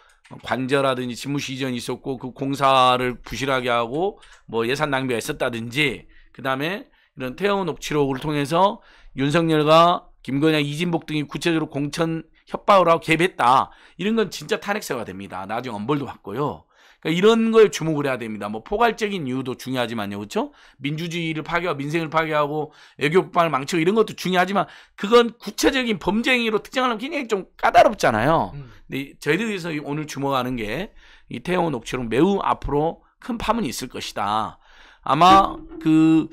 관저라든지 지무실 이전이 있었고 그 공사를 부실하게 하고 뭐 예산 낭비가 있었다든지 그 다음에 이런 태영 녹취록을 통해서 윤석열과 김건희, 이진복 등이 구체적으로 공천 협박을 하고 개입했다. 이런 건 진짜 탄핵사유가 됩니다. 나중에 엄벌도 받고요. 그러니까 이런 걸 주목을 해야 됩니다. 뭐 포괄적인 이유도 중요하지만요. 그렇죠? 민주주의를 파괴하고 민생을 파괴하고 애교방을 망치고 이런 것도 중요하지만 그건 구체적인 범죄 행위로 특정하면 굉장히 좀 까다롭잖아요. 음. 근데 저희들에서 오늘 주목하는 게 이태원 녹취록 매우 앞으로 큰 파문이 있을 것이다. 아마 그그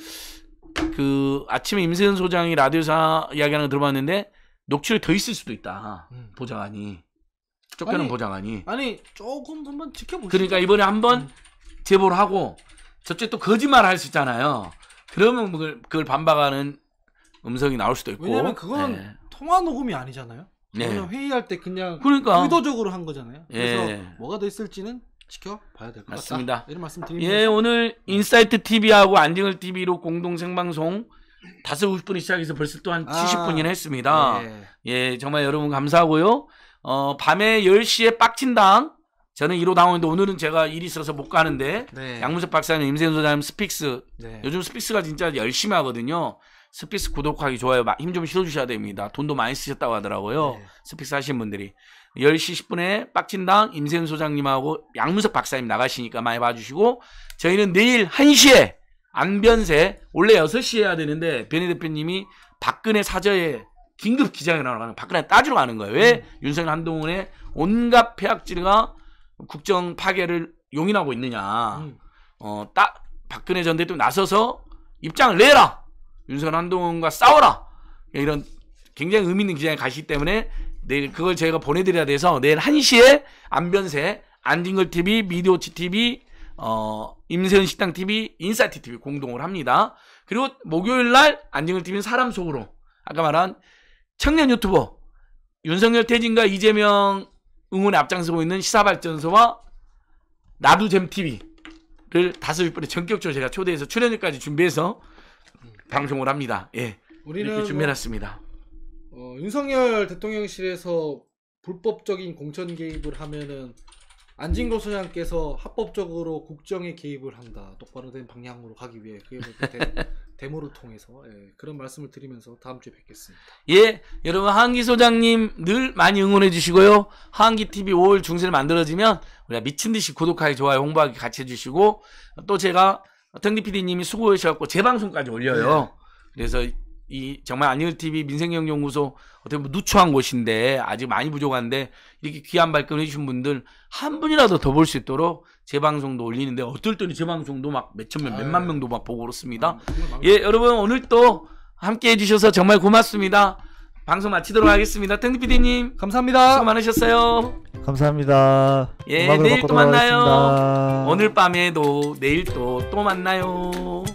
그 아침에 임세현 소장이 라디오사 이야기하는 거 들어봤는데 녹취를 더 있을 수도 있다. 음. 보좌관이. 쫓겨는 보장하니. 아니 조금 한번 지켜보시죠. 그러니까 이번에 한번 음. 제보를 하고 저쪽또 거짓말 할 수 있잖아요. 그러면 뭐 그걸, 그걸, 반박하는 음성이 나올 수도 있고. 왜냐면 그건 네. 통화 녹음이 아니잖아요. 네. 그냥 회의할 때 그냥 그러니까. 의도적으로 한 거잖아요. 예. 그래서 네. 뭐가 더 있을지는 지켜봐야 될 것 같습니다. 이런 말씀 드립니다. 예, 오늘 음. 인사이트 TV하고 안징을 TV로 공동 생방송 다섯 50분 시작해서 벌써 또 한 70분이나 아. 했습니다. 네. 예, 정말 여러분 감사하고요. 어, 밤에 10시에 빡친당. 저는 1호 당원인데 오늘은 제가 일이 있어서 못 가는데 네. 양문석 박사님, 임세윤 소장님 스픽스 네. 요즘 스픽스가 진짜 열심히 하거든요. 스픽스 구독하기 좋아요. 힘 좀 실어주셔야 됩니다. 돈도 많이 쓰셨다고 하더라고요. 네. 스픽스 하신 분들이 10시 10분에 빡친당 임세윤 소장님하고 양문석 박사님 나가시니까 많이 봐주시고 저희는 내일 1시에 안변세 원래 6시에 해야 되는데 변희 대표님이 박근혜 사저에 긴급 기자회견 하는 박근혜 따지러 가는 거예요. 왜 음. 윤석열 한동훈의 온갖 폐악질과 국정 파괴를 용인하고 있느냐. 음. 어, 따, 박근혜 전 대통령 나서서 입장을 내라. 윤석열 한동훈과 싸워라. 이런 굉장히 의미 있는 기자회견 가시기 때문에 내일 그걸 저희가 보내드려야 돼서 내일 1시에 안변세, 안딩글 TV, 미디어치 TV, 어, 임세훈 식당 TV, 인사티 이 TV 공동을 합니다. 그리고 목요일 날안딩글 TV는 사람 속으로 아까 말한 청년 유튜버 윤석열 태진과 이재명 응원에 앞장서고 있는 시사발전소와 나두잼TV를 다섯 윗번에 전격적으로 제가 초대해서 출연료까지 준비해서 방송을 합니다. 예. 우리는 이렇게 뭐 준비해놨습니다. 뭐, 어, 윤석열 대통령실에서 불법적인 공천 개입을 하면은 안진걸 소장께서 합법적으로 국정에 개입을 한다. 똑바로 된 방향으로 가기 위해 그게 데, 모를 통해서 예, 그런 말씀을 드리면서 다음 주에 뵙겠습니다. 예, 여러분 한기 소장님 늘 많이 응원해 주시고요. 한기 TV 5월 중순에 만들어지면 우리가 미친 듯이 구독하기, 좋아요, 홍보하기 같이 해주시고 또 제가 덩디 PD님이 수고하셔갖고 재방송까지 올려요. 네. 그래서 이 정말 안일 TV 민생경연구소 어떻게 보면 누추한 곳인데 아직 많이 부족한데 이렇게 귀한 발끈 해주신 분들 한 분이라도 더 볼 수 있도록 재방송도 올리는데 어떨 때는 재방송도 막 몇천 명, 아, 몇만 예. 명도 막 보고 그렇습니다. 아, 예, 여러분 오늘 또 함께 해주셔서 정말 고맙습니다. 방송 마치도록 하겠습니다. 탱디 PD님 감사합니다. 수고 많으셨어요. 감사합니다. 예, 내일 또 만나요. 하겠습니다. 오늘 밤에도 내일 또 또 만나요.